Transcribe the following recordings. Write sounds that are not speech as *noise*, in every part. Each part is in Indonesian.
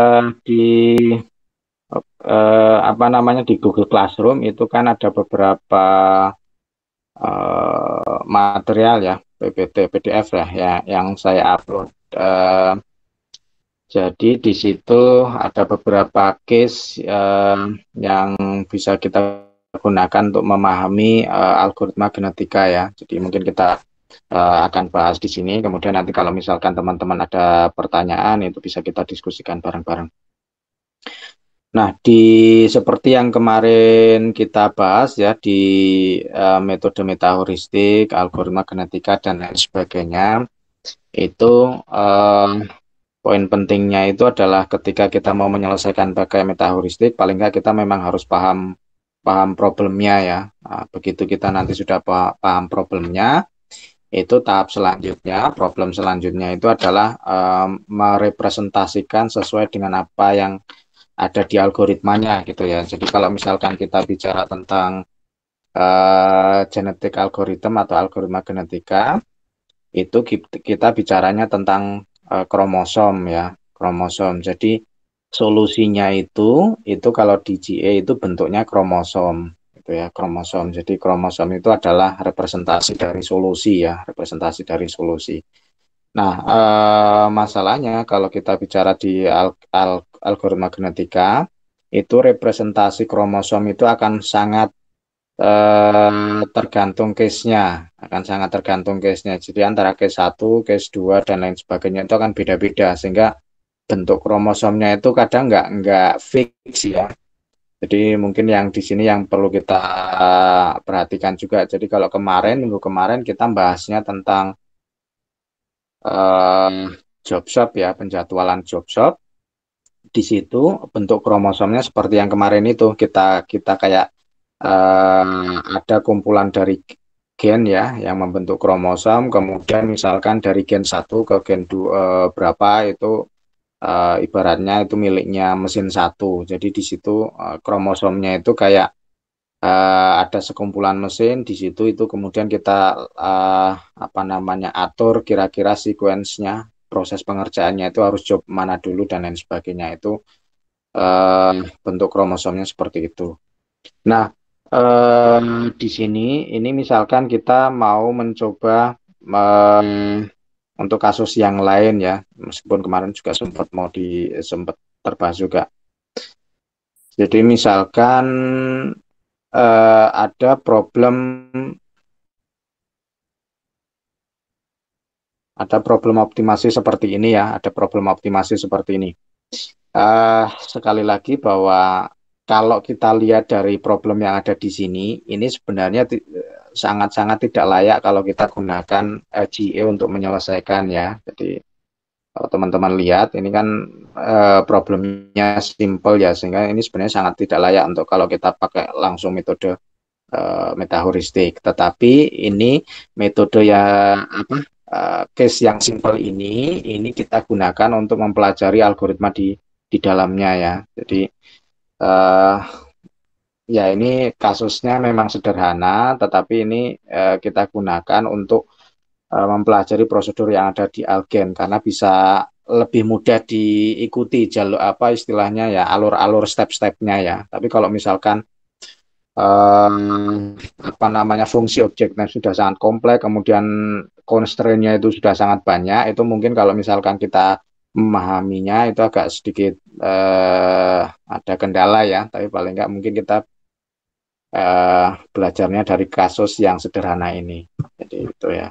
Eh, di uh, apa namanya di Google Classroom itu kan ada beberapa uh, material ya PPT PDF ya, ya yang saya upload. Uh, jadi di situ ada beberapa case uh, yang bisa kita gunakan untuk memahami uh, algoritma genetika ya. Jadi mungkin kita uh, akan bahas di sini. Kemudian nanti kalau misalkan teman-teman ada pertanyaan itu bisa kita diskusikan bareng-bareng. Nah, di seperti yang kemarin kita bahas ya di uh, metode metahoristik, algoritma genetika dan lain sebagainya, itu uh, poin pentingnya itu adalah ketika kita mau menyelesaikan pakai metahoristik, paling nggak kita memang harus paham paham problemnya ya. Nah, begitu kita nanti sudah paham problemnya, itu tahap selanjutnya, problem selanjutnya itu adalah um, merepresentasikan sesuai dengan apa yang ada di algoritmanya gitu ya. Jadi kalau misalkan kita bicara tentang uh, genetik algoritma atau algoritma genetika, itu kita bicaranya tentang uh, kromosom ya, kromosom. Jadi solusinya itu itu kalau di GA itu bentuknya kromosom gitu ya kromosom. Jadi kromosom itu adalah representasi dari solusi ya, representasi dari solusi. Nah, eh, masalahnya kalau kita bicara di al al algoritma genetika itu representasi kromosom itu akan sangat eh, tergantung case-nya, akan sangat tergantung case-nya. Jadi antara case 1, case 2 dan lain sebagainya itu akan beda-beda sehingga bentuk kromosomnya itu kadang nggak nggak fix ya jadi mungkin yang di sini yang perlu kita perhatikan juga. Jadi kalau kemarin minggu kemarin kita bahasnya tentang uh, job shop ya, penjadwalan job shop. Di situ bentuk kromosomnya seperti yang kemarin itu kita kita kayak uh, ada kumpulan dari gen ya yang membentuk kromosom kemudian misalkan dari gen 1 ke gen 2 eh, berapa itu uh, ibaratnya itu miliknya mesin satu. Jadi di situ uh, kromosomnya itu kayak uh, ada sekumpulan mesin di situ itu kemudian kita uh, apa namanya atur kira-kira sequence proses pengerjaannya itu harus job mana dulu dan lain sebagainya itu uh, bentuk kromosomnya seperti itu. Nah, eh, di sini ini misalkan kita mau mencoba eh, untuk kasus yang lain ya meskipun kemarin juga sempat mau di sempat terbahas juga jadi misalkan eh, ada problem ada problem optimasi seperti ini ya ada problem optimasi seperti ini eh, sekali lagi bahwa kalau kita lihat dari problem yang ada di sini, ini sebenarnya sangat-sangat tidak layak kalau kita gunakan LGE untuk menyelesaikan ya. Jadi kalau teman-teman lihat ini kan e, problemnya simple ya sehingga ini sebenarnya sangat tidak layak untuk kalau kita pakai langsung metode e, eh, metahoristik. Tetapi ini metode ya apa eh, case yang simple ini ini kita gunakan untuk mempelajari algoritma di di dalamnya ya. Jadi uh, ya ini kasusnya memang sederhana, tetapi ini uh, kita gunakan untuk uh, mempelajari prosedur yang ada di Algen karena bisa lebih mudah diikuti jalur apa istilahnya ya alur-alur step-stepnya ya. Tapi kalau misalkan eh, apa namanya fungsi objeknya sudah sangat kompleks, kemudian constraint itu sudah sangat banyak, itu mungkin kalau misalkan kita memahaminya itu agak sedikit uh, ada kendala ya, tapi paling nggak mungkin kita uh, belajarnya dari kasus yang sederhana ini. Jadi itu ya.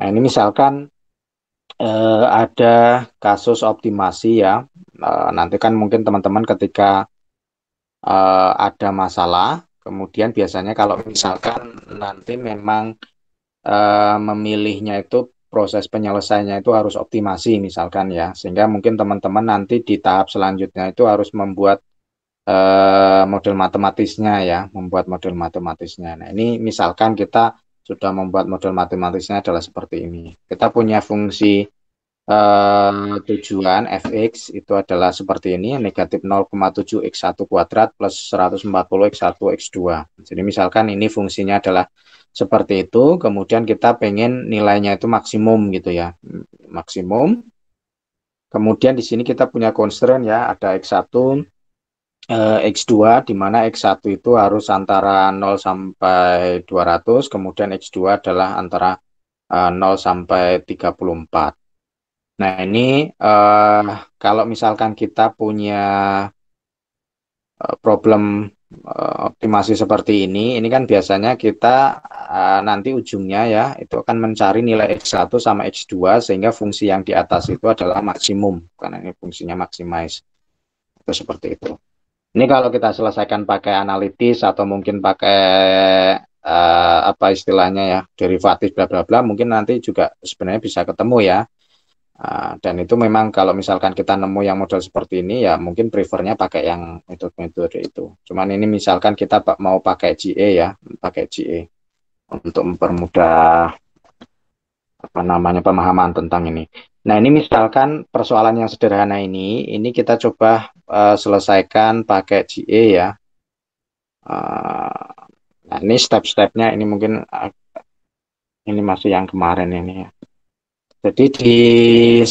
Nah ini misalkan uh, ada kasus optimasi ya, uh, nanti kan mungkin teman-teman ketika uh, ada masalah, kemudian biasanya kalau misalkan nanti memang uh, memilihnya itu proses penyelesaiannya itu harus optimasi misalkan ya sehingga mungkin teman-teman nanti di tahap selanjutnya itu harus membuat uh, model matematisnya ya membuat model matematisnya nah ini misalkan kita sudah membuat model matematisnya adalah seperti ini kita punya fungsi uh, tujuan fx itu adalah seperti ini negatif 0,7 x1 kuadrat plus 140 x1 x2 jadi misalkan ini fungsinya adalah seperti itu. Kemudian kita pengen nilainya itu maksimum gitu ya, maksimum. Kemudian di sini kita punya constraint ya, ada X1, eh, X2, di mana X1 itu harus antara 0 sampai 200, kemudian X2 adalah antara eh, 0 sampai 34. Nah ini eh, kalau misalkan kita punya eh, problem Eh, optimasi seperti ini, ini kan biasanya kita uh, nanti ujungnya ya itu akan mencari nilai x1 sama x2 sehingga fungsi yang di atas itu adalah maksimum karena ini fungsinya maximize itu seperti itu. Ini kalau kita selesaikan pakai analitis atau mungkin pakai uh, apa istilahnya ya derivatif bla bla bla mungkin nanti juga sebenarnya bisa ketemu ya Ah, dan itu memang kalau misalkan kita nemu yang model seperti ini ya mungkin prefernya pakai yang metode-metode itu. Cuman ini misalkan kita mau pakai GE ya, pakai GE untuk mempermudah apa namanya pemahaman tentang ini. Nah ini misalkan persoalan yang sederhana ini, ini kita coba uh, selesaikan pakai GE ya. Uh, nah ini step-stepnya ini mungkin uh, ini masih yang kemarin ini ya. Jadi di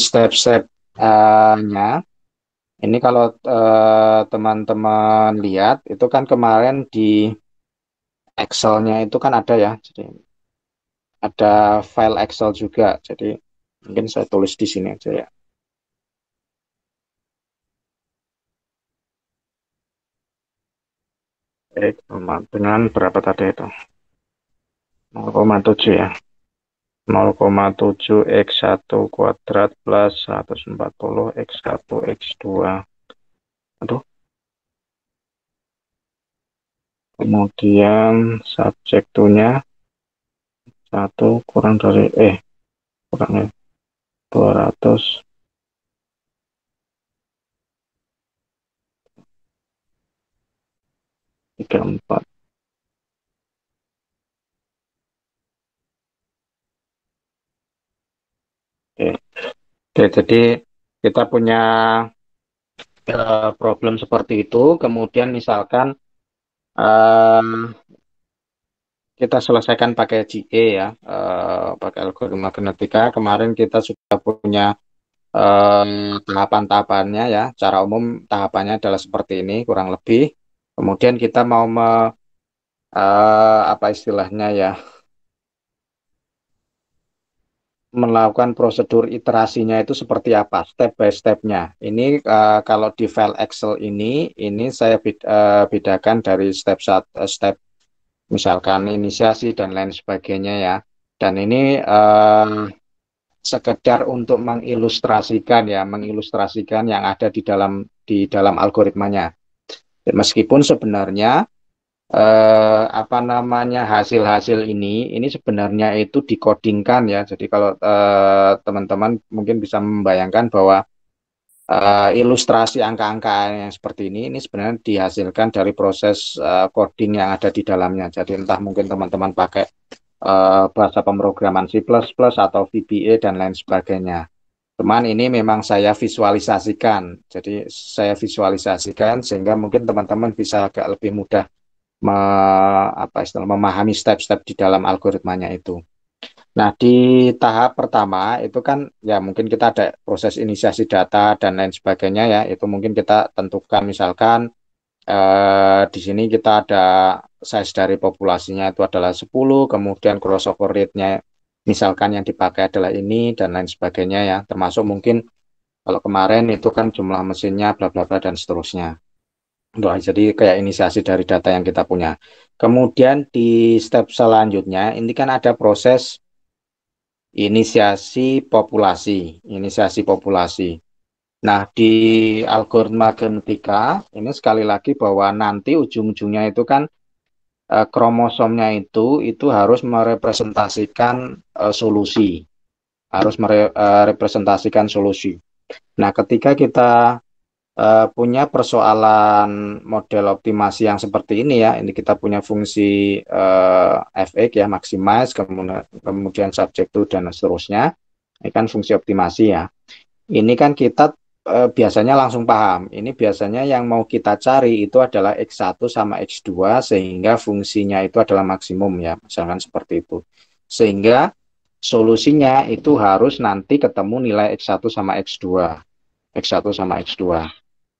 step-stepnya ini kalau eh, teman-teman uh, lihat itu kan kemarin di Excel-nya itu kan ada ya. Jadi ada file Excel juga. Jadi mungkin saya tulis di sini aja ya. Baik, dengan berapa tadi itu? 0,7 ya. 0,7 X1 kuadrat plus 140 X1 X2 aduh kemudian subjek 2 1 kurang dari eh kurang 200 Tiga empat Oke, jadi kita punya eh, problem seperti itu, kemudian misalkan um, kita selesaikan pakai GE ya, uh, pakai algoritma genetika. Kemarin kita sudah punya um, tahapan-tahapannya ya. Cara umum tahapannya adalah seperti ini kurang lebih. Kemudian kita mau me, uh, apa istilahnya ya? melakukan prosedur iterasinya itu seperti apa step by stepnya ini uh, kalau di file Excel ini ini saya eh, bedakan dari step sat, eh, step misalkan inisiasi dan lain sebagainya ya dan ini uh, sekedar untuk mengilustrasikan ya mengilustrasikan yang ada di dalam di dalam algoritmanya meskipun sebenarnya eh, apa namanya hasil-hasil ini ini sebenarnya itu dikodingkan ya. Jadi kalau eh, teman-teman eh, mungkin bisa membayangkan bahwa eh, ilustrasi angka-angka yang seperti ini ini sebenarnya dihasilkan dari proses eh, coding yang ada di dalamnya. Jadi entah mungkin teman-teman pakai eh, bahasa pemrograman C++ atau VBA dan lain sebagainya. teman ini memang saya visualisasikan. Jadi saya visualisasikan sehingga mungkin teman-teman bisa agak lebih mudah me, apa istilah memahami step-step di dalam algoritmanya itu. Nah, di tahap pertama itu kan ya mungkin kita ada proses inisiasi data dan lain sebagainya ya. Itu mungkin kita tentukan misalkan eh, di sini kita ada size dari populasinya itu adalah 10, kemudian crossover rate-nya misalkan yang dipakai adalah ini dan lain sebagainya ya. Termasuk mungkin kalau kemarin itu kan jumlah mesinnya bla bla bla dan seterusnya. Doa jadi kayak inisiasi dari data yang kita punya. Kemudian di step selanjutnya ini kan ada proses inisiasi populasi, inisiasi populasi. Nah, di algoritma genetika ini sekali lagi bahwa nanti ujung-ujungnya itu kan eh, kromosomnya itu itu harus merepresentasikan eh, solusi. Harus merepresentasikan eh, solusi. Nah, ketika kita uh, punya persoalan model optimasi yang seperti ini ya. Ini kita punya fungsi uh, eh, fx ya, maximize, kemudian, kemudian subject to dan seterusnya. Ini kan fungsi optimasi ya. Ini kan kita uh, biasanya langsung paham. Ini biasanya yang mau kita cari itu adalah x1 sama x2 sehingga fungsinya itu adalah maksimum ya, misalkan seperti itu. Sehingga solusinya itu harus nanti ketemu nilai x1 sama x2 X1 sama X2.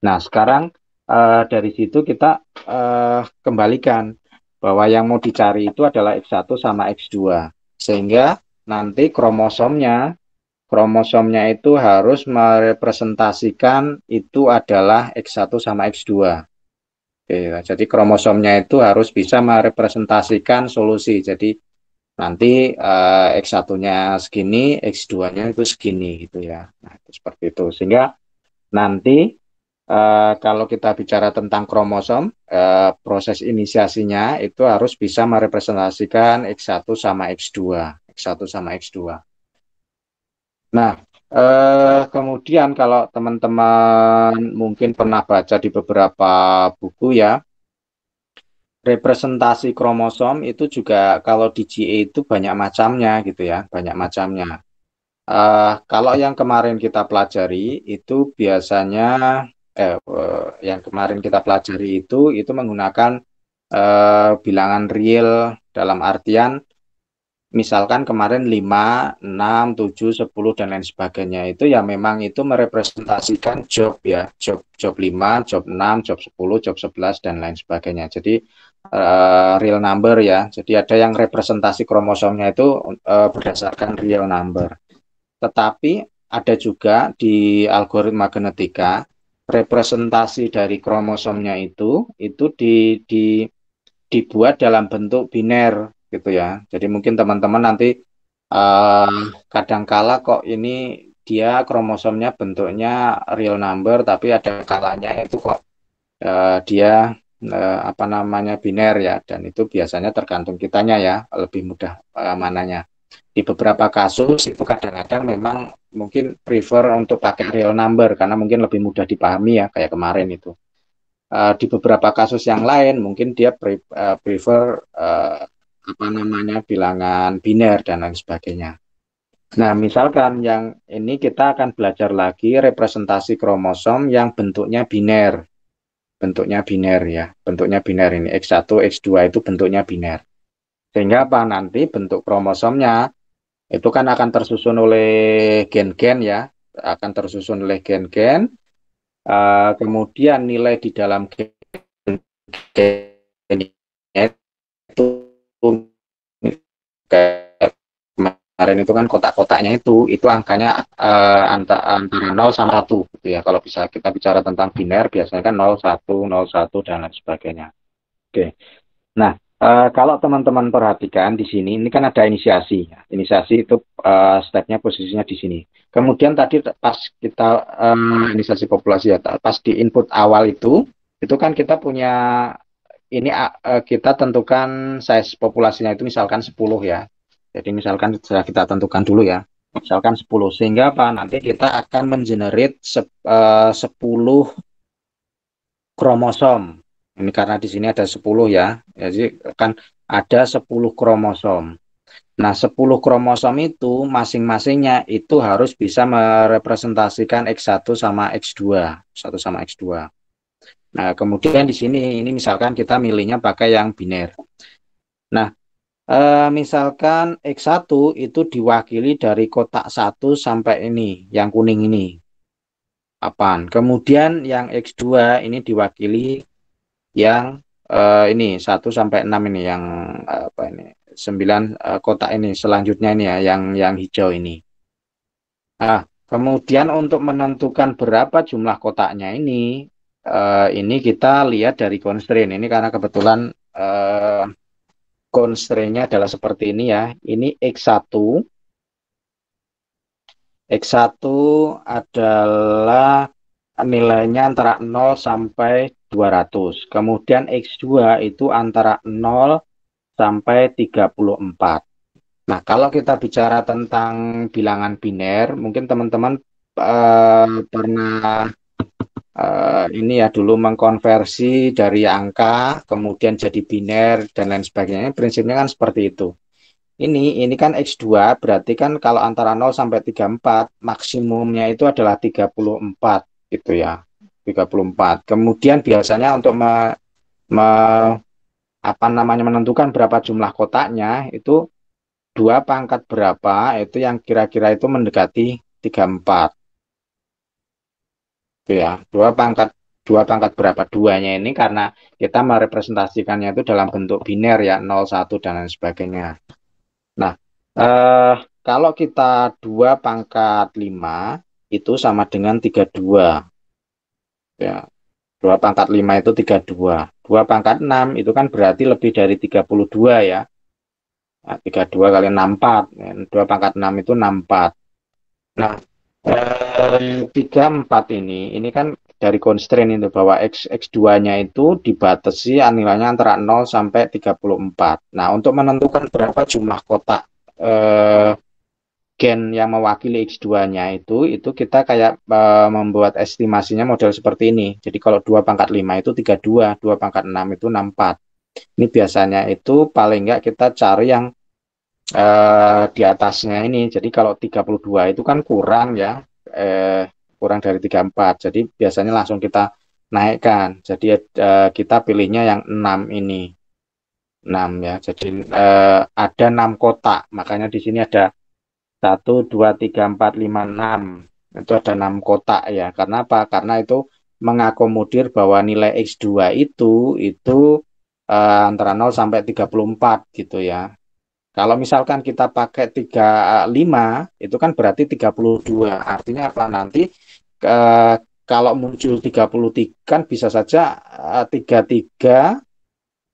Nah, sekarang uh, dari situ kita uh, kembalikan bahwa yang mau dicari itu adalah X1 sama X2. Sehingga nanti kromosomnya kromosomnya itu harus merepresentasikan itu adalah X1 sama X2. Oke, nah, jadi kromosomnya itu harus bisa merepresentasikan solusi. Jadi nanti uh, eh, X1-nya segini, X2-nya itu segini gitu ya. Nah, itu seperti itu. Sehingga Nanti Uh, kalau kita bicara tentang kromosom, uh, proses inisiasinya itu harus bisa merepresentasikan X1 sama X2. X1 sama X2. Nah, uh, kemudian kalau teman-teman mungkin pernah baca di beberapa buku ya, representasi kromosom itu juga kalau di GA e itu banyak macamnya gitu ya, banyak macamnya. Uh, kalau yang kemarin kita pelajari itu biasanya eh, uh, yang kemarin kita pelajari itu itu menggunakan uh, bilangan real dalam artian misalkan kemarin 5, 6, 7, 10 dan lain sebagainya itu ya memang itu merepresentasikan job ya job job 5, job 6, job 10, job 11 dan lain sebagainya. Jadi uh, real number ya. Jadi ada yang representasi kromosomnya itu uh, berdasarkan real number. Tetapi ada juga di algoritma genetika representasi dari kromosomnya itu itu di, di dibuat dalam bentuk biner gitu ya. Jadi mungkin teman-teman nanti uh, kadangkala kok ini dia kromosomnya bentuknya real number tapi ada kalanya itu kok uh, dia uh, apa namanya biner ya dan itu biasanya tergantung kitanya ya lebih mudah uh, mananya di beberapa kasus itu kadang-kadang memang mungkin prefer untuk pakai real number karena mungkin lebih mudah dipahami ya kayak kemarin itu. Uh, di beberapa kasus yang lain mungkin dia pre, uh, prefer uh, apa namanya bilangan biner dan lain sebagainya. Nah, misalkan yang ini kita akan belajar lagi representasi kromosom yang bentuknya biner. Bentuknya biner ya, bentuknya biner ini X1, X2 itu bentuknya biner. Sehingga apa nanti bentuk kromosomnya itu kan akan tersusun oleh gen-gen ya akan tersusun oleh gen-gen uh, kemudian nilai di dalam gen, -gen itu kemarin itu kan kotak-kotaknya itu itu angkanya uh, antara, antara 0 sama 1 gitu ya kalau bisa kita bicara tentang biner biasanya kan 0 1 0 1 dan lain sebagainya oke okay. nah Eh, kalau teman-teman perhatikan di sini, ini kan ada inisiasi. Inisiasi itu uh, stepnya posisinya di sini. Kemudian tadi pas kita um, inisiasi populasi ya, pas di input awal itu, itu kan kita punya ini uh, kita tentukan size populasinya itu misalkan 10 ya. Jadi misalkan sudah kita tentukan dulu ya, misalkan 10 sehingga apa nanti kita akan mengenerate se, uh, 10 kromosom ini karena di sini ada 10 ya. Jadi kan ada 10 kromosom. Nah, 10 kromosom itu masing-masingnya itu harus bisa merepresentasikan X1 sama X2, 1 sama X2. Nah, kemudian di sini ini misalkan kita milihnya pakai yang biner. Nah, eh, misalkan X1 itu diwakili dari kotak 1 sampai ini, yang kuning ini. Apaan? Kemudian yang X2 ini diwakili yang uh, ini 1 sampai 6 ini yang eh, apa ini 9 uh, eh, kotak ini selanjutnya ini ya yang yang hijau ini. Nah, kemudian untuk menentukan berapa jumlah kotaknya ini uh, ini kita lihat dari constraint ini karena kebetulan uh, constraint-nya adalah seperti ini ya. Ini X1 X1 adalah nilainya antara 0 sampai 200. Kemudian X2 itu antara 0 sampai 34. Nah, kalau kita bicara tentang bilangan biner, mungkin teman-teman uh, pernah uh, ini ya dulu mengkonversi dari angka kemudian jadi biner dan lain sebagainya. Prinsipnya kan seperti itu. Ini ini kan X2 berarti kan kalau antara 0 sampai 34 maksimumnya itu adalah 34 gitu ya 34 kemudian biasanya untuk me, me, apa namanya menentukan berapa jumlah kotaknya itu dua pangkat berapa itu yang kira-kira itu mendekati 34 itu ya dua pangkat dua pangkat berapa duanya ini karena kita merepresentasikannya itu dalam bentuk biner ya 01 dan lain sebagainya nah eh, kalau kita dua pangkat 5 itu sama dengan 32. Ya. 2 pangkat 5 itu 32. 2 pangkat 6 itu kan berarti lebih dari 32 ya. Nah, 32 kali 64. 2 ya, pangkat 6 itu 64. Nah, eh, 34 ini, ini kan dari constraint itu bahwa X, X2-nya itu dibatasi nilainya antara 0 sampai 34. Nah, untuk menentukan berapa jumlah kotak eh, gen yang mewakili X2-nya itu, itu kita kayak e, membuat estimasinya model seperti ini. Jadi kalau 2 pangkat 5 itu 32, 2 pangkat 6 itu 64. Ini biasanya itu paling enggak kita cari yang e, di atasnya ini. Jadi kalau 32 itu kan kurang ya, e, kurang dari 34. Jadi biasanya langsung kita naikkan. Jadi e, kita pilihnya yang 6 ini. 6 ya. Jadi e, ada 6 kotak, makanya di sini ada 1, 2, 3, 4, 5, 6. itu ada 6 kotak ya karena apa karena itu mengakomodir bahwa nilai x2 itu itu uh, antara 0 sampai 34 gitu ya kalau misalkan kita pakai 35 itu kan berarti 32 artinya apa nanti uh, kalau muncul 33 kan bisa saja uh, eh, 33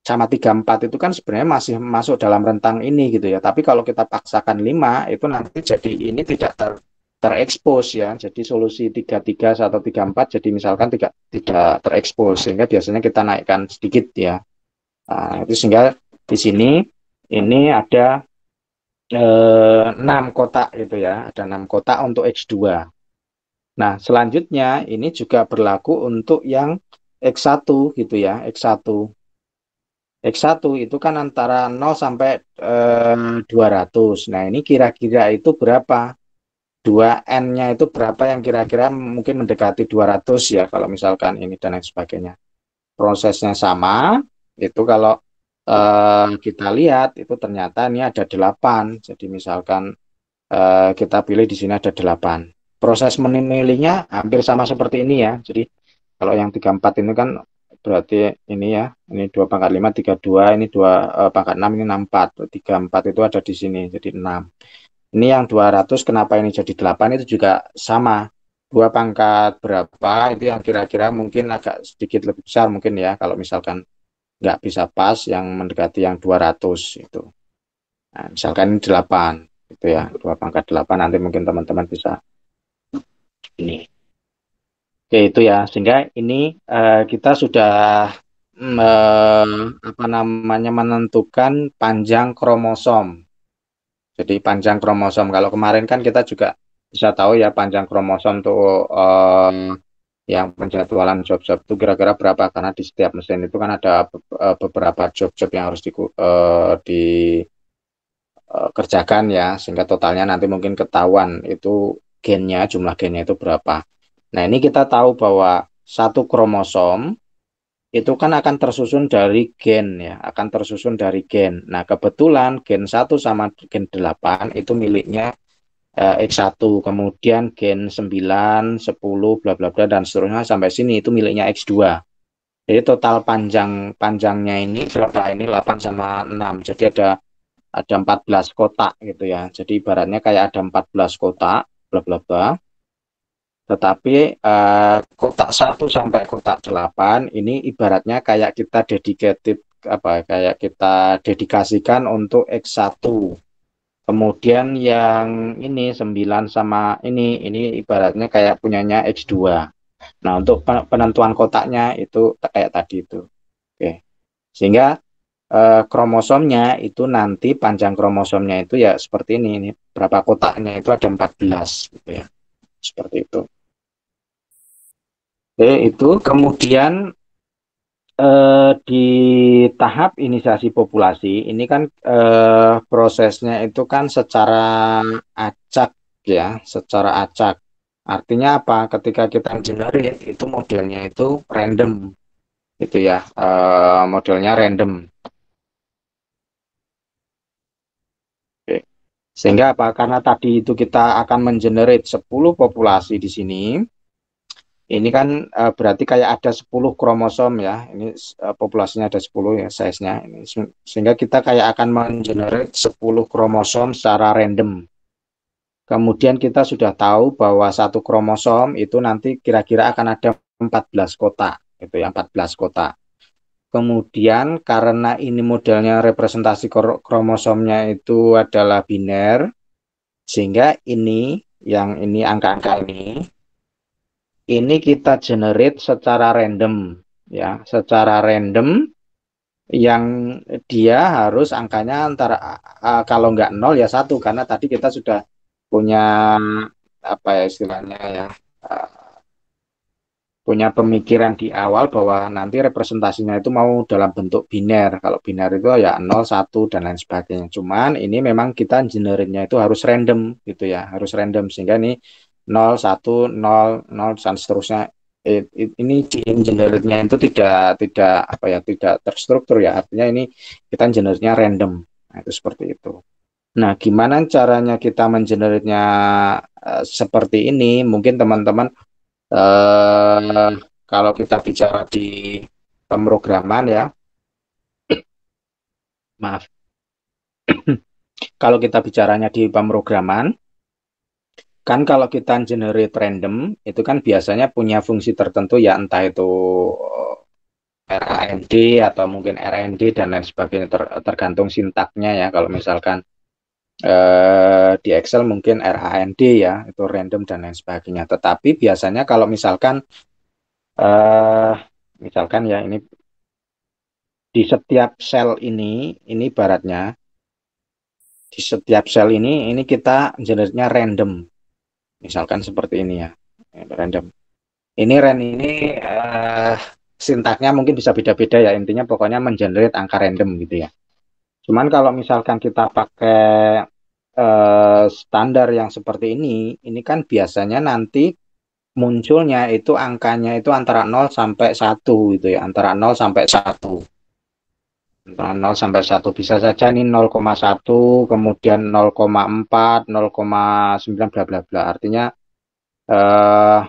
sama 34 itu kan sebenarnya masih masuk dalam rentang ini gitu ya. Tapi kalau kita paksakan 5 itu nanti jadi ini tidak ter terekspos ya. Jadi solusi 33 atau 34 jadi misalkan tidak tidak terekspos sehingga biasanya kita naikkan sedikit ya. Nah, itu sehingga di sini ini ada eh, enam kotak gitu ya, ada enam kotak untuk X2. Nah, selanjutnya ini juga berlaku untuk yang X1 gitu ya, X1. X1 itu kan antara 0 sampai eh, 200. Nah, ini kira-kira itu berapa? 2N-nya itu berapa yang kira-kira mungkin mendekati 200 ya kalau misalkan ini dan lain sebagainya. Prosesnya sama, itu kalau eh, kita lihat itu ternyata ini ada 8. Jadi misalkan eh, kita pilih di sini ada 8. Proses menilainya hampir sama seperti ini ya. Jadi kalau yang 34 ini kan berarti ini ya ini dua pangkat lima tiga dua ini dua eh, pangkat enam ini enam empat tiga empat itu ada di sini jadi enam ini yang dua ratus kenapa ini jadi delapan itu juga sama dua pangkat berapa itu yang kira-kira mungkin agak sedikit lebih besar mungkin ya kalau misalkan nggak bisa pas yang mendekati yang dua ratus itu nah, misalkan ini 8 itu ya dua pangkat delapan nanti mungkin teman-teman bisa ini Oke itu ya sehingga ini uh, kita sudah uh, apa namanya menentukan panjang kromosom. Jadi panjang kromosom kalau kemarin kan kita juga bisa tahu ya panjang kromosom tuh uh, yang penjadwalan job-job itu kira-kira berapa karena di setiap mesin itu kan ada eh, beberapa job-job yang harus di, uh, dikerjakan uh, ya sehingga totalnya nanti mungkin ketahuan itu gennya jumlah gennya itu berapa Nah, ini kita tahu bahwa satu kromosom itu kan akan tersusun dari gen ya, akan tersusun dari gen. Nah, kebetulan gen 1 sama gen 8 itu miliknya eh, X1, kemudian gen 9, 10, bla bla bla dan seterusnya sampai sini itu miliknya X2. Jadi total panjang panjangnya ini berapa ini 8 sama 6. Jadi ada ada 14 kotak gitu ya. Jadi ibaratnya kayak ada 14 kotak bla bla bla. Tetapi uh, kotak 1 sampai kotak 8 ini ibaratnya kayak kita dedicated apa kayak kita dedikasikan untuk X1. Kemudian yang ini 9 sama ini ini ibaratnya kayak punyanya X2. Nah, untuk penentuan kotaknya itu kayak tadi itu. Oke. Sehingga eh, kromosomnya itu nanti panjang kromosomnya itu ya seperti ini, ini berapa kotaknya itu ada 14 gitu ya. Seperti itu. Oke, itu kemudian eh, di tahap inisiasi populasi ini kan eh, prosesnya itu kan secara acak ya, secara acak. Artinya apa? Ketika kita generate itu modelnya itu random, itu ya, eh, modelnya random. Sehingga apa? Karena tadi itu kita akan mengenerate 10 populasi di sini ini kan uh, berarti kayak ada 10 kromosom ya. Ini uh, populasinya ada 10 ya size-nya ini. Sehingga kita kayak akan mengenerate 10 kromosom secara random. Kemudian kita sudah tahu bahwa satu kromosom itu nanti kira-kira akan ada 14 kotak, itu ya 14 kota Kemudian karena ini modelnya representasi kromosomnya itu adalah biner sehingga ini yang ini angka-angka ini ini kita generate secara random ya secara random yang dia harus angkanya antara uh, kalau nggak nol ya satu karena tadi kita sudah punya apa ya istilahnya ya uh, punya pemikiran di awal bahwa nanti representasinya itu mau dalam bentuk biner kalau biner itu ya nol satu dan lain sebagainya cuman ini memang kita generate nya itu harus random gitu ya harus random sehingga ini 0, 1, 0, 0 dan seterusnya. It, it, ini generate-nya itu tidak tidak apa ya tidak terstruktur ya artinya ini kita generate-nya random nah, itu seperti itu. Nah gimana caranya kita mengenerate-nya uh, eh, seperti ini mungkin teman-teman uh, kalau kita bicara di pemrograman ya maaf *clears throat* kalau kita bicaranya di pemrograman kan kalau kita generate random itu kan biasanya punya fungsi tertentu ya entah itu eh, RAND atau mungkin RND dan lain sebagainya ter, tergantung sintaknya ya kalau misalkan eh, di Excel mungkin RAND ya itu random dan lain sebagainya tetapi biasanya kalau misalkan eh, misalkan ya ini di setiap sel ini ini baratnya di setiap sel ini ini kita generate random Misalkan seperti ini ya, random. Ini ren ini uh, sintaknya mungkin bisa beda-beda ya. Intinya pokoknya mengenerate angka random gitu ya. Cuman kalau misalkan kita pakai uh, standar yang seperti ini, ini kan biasanya nanti munculnya itu angkanya itu antara 0 sampai 1 gitu ya, antara 0 sampai 1 0 nah, sampai 1 bisa saja ini 0,1 kemudian 0,4 0,9 bla bla bla artinya eh,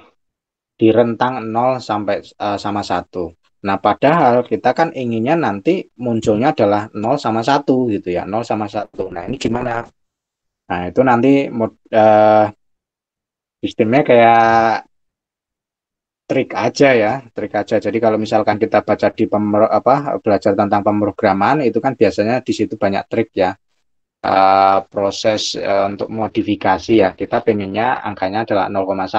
di rentang 0 sampai eh, sama 1 nah padahal kita kan inginnya nanti munculnya adalah 0 sama 1 gitu ya 0 sama 1 nah ini gimana nah itu nanti mod, eh, sistemnya kayak trik aja ya, trik aja. Jadi kalau misalkan kita baca di pemer, apa belajar tentang pemrograman itu kan biasanya di situ banyak trik ya. Uh, proses uh, untuk modifikasi ya. Kita pengennya angkanya adalah 0,1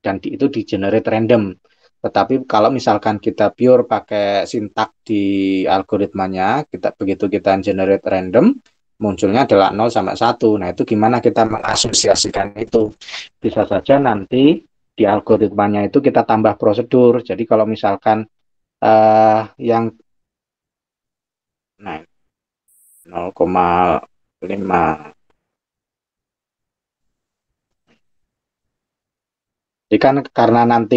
dan di, itu di generate random. Tetapi kalau misalkan kita pure pakai sintak di algoritmanya, kita begitu kita generate random munculnya adalah 0 sama 1. Nah, itu gimana kita mengasosiasikan itu? Bisa saja nanti di algoritmanya itu kita tambah prosedur. Jadi kalau misalkan uh, yang nah 0,5 Jadi kan karena nanti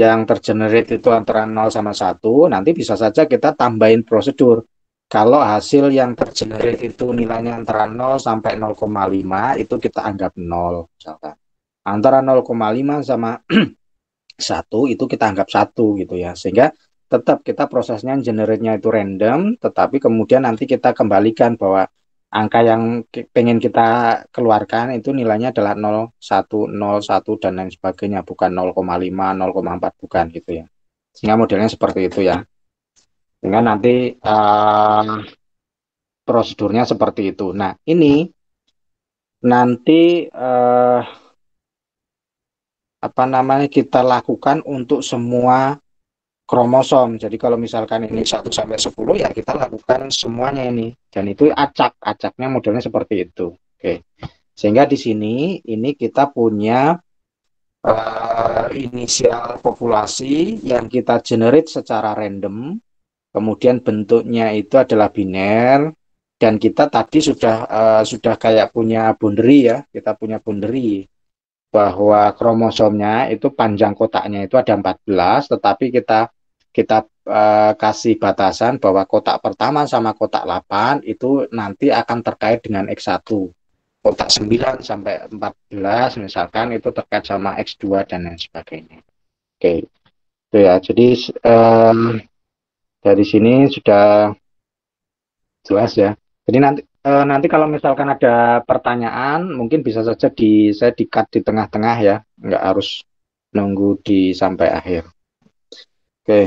yang tergenerate itu antara 0 sama 1, nanti bisa saja kita tambahin prosedur. Kalau hasil yang tergenerate itu nilainya antara 0 sampai 0,5, itu kita anggap 0 misalkan antara 0,5 sama *clears throat* satu itu kita anggap satu gitu ya sehingga tetap kita prosesnya generate-nya itu random tetapi kemudian nanti kita kembalikan bahwa angka yang pengen kita keluarkan itu nilainya adalah 0, 1, 0, 1 dan lain sebagainya bukan 0,5, 0,4 bukan gitu ya sehingga modelnya seperti itu ya sehingga nanti uh, prosedurnya seperti itu nah ini nanti uh, apa namanya kita lakukan untuk semua kromosom. Jadi kalau misalkan ini 1 sampai 10 ya kita lakukan semuanya ini. Dan itu acak, acaknya modelnya seperti itu. Oke. Sehingga di sini ini kita punya uh, inisial populasi yang kita generate secara random. Kemudian bentuknya itu adalah biner dan kita tadi sudah uh, sudah kayak punya boundary ya, kita punya boundary bahwa kromosomnya itu panjang kotaknya itu ada 14 tetapi kita kita e, kasih batasan bahwa kotak pertama sama kotak 8 itu nanti akan terkait dengan X1 kotak 9 sampai 14 misalkan itu terkait sama X2 dan lain sebagainya oke okay. itu ya jadi e, dari sini sudah jelas ya jadi nanti Eh, nanti kalau misalkan ada pertanyaan, mungkin bisa saja di saya dikat di tengah-tengah ya, nggak harus nunggu di sampai akhir. Oke,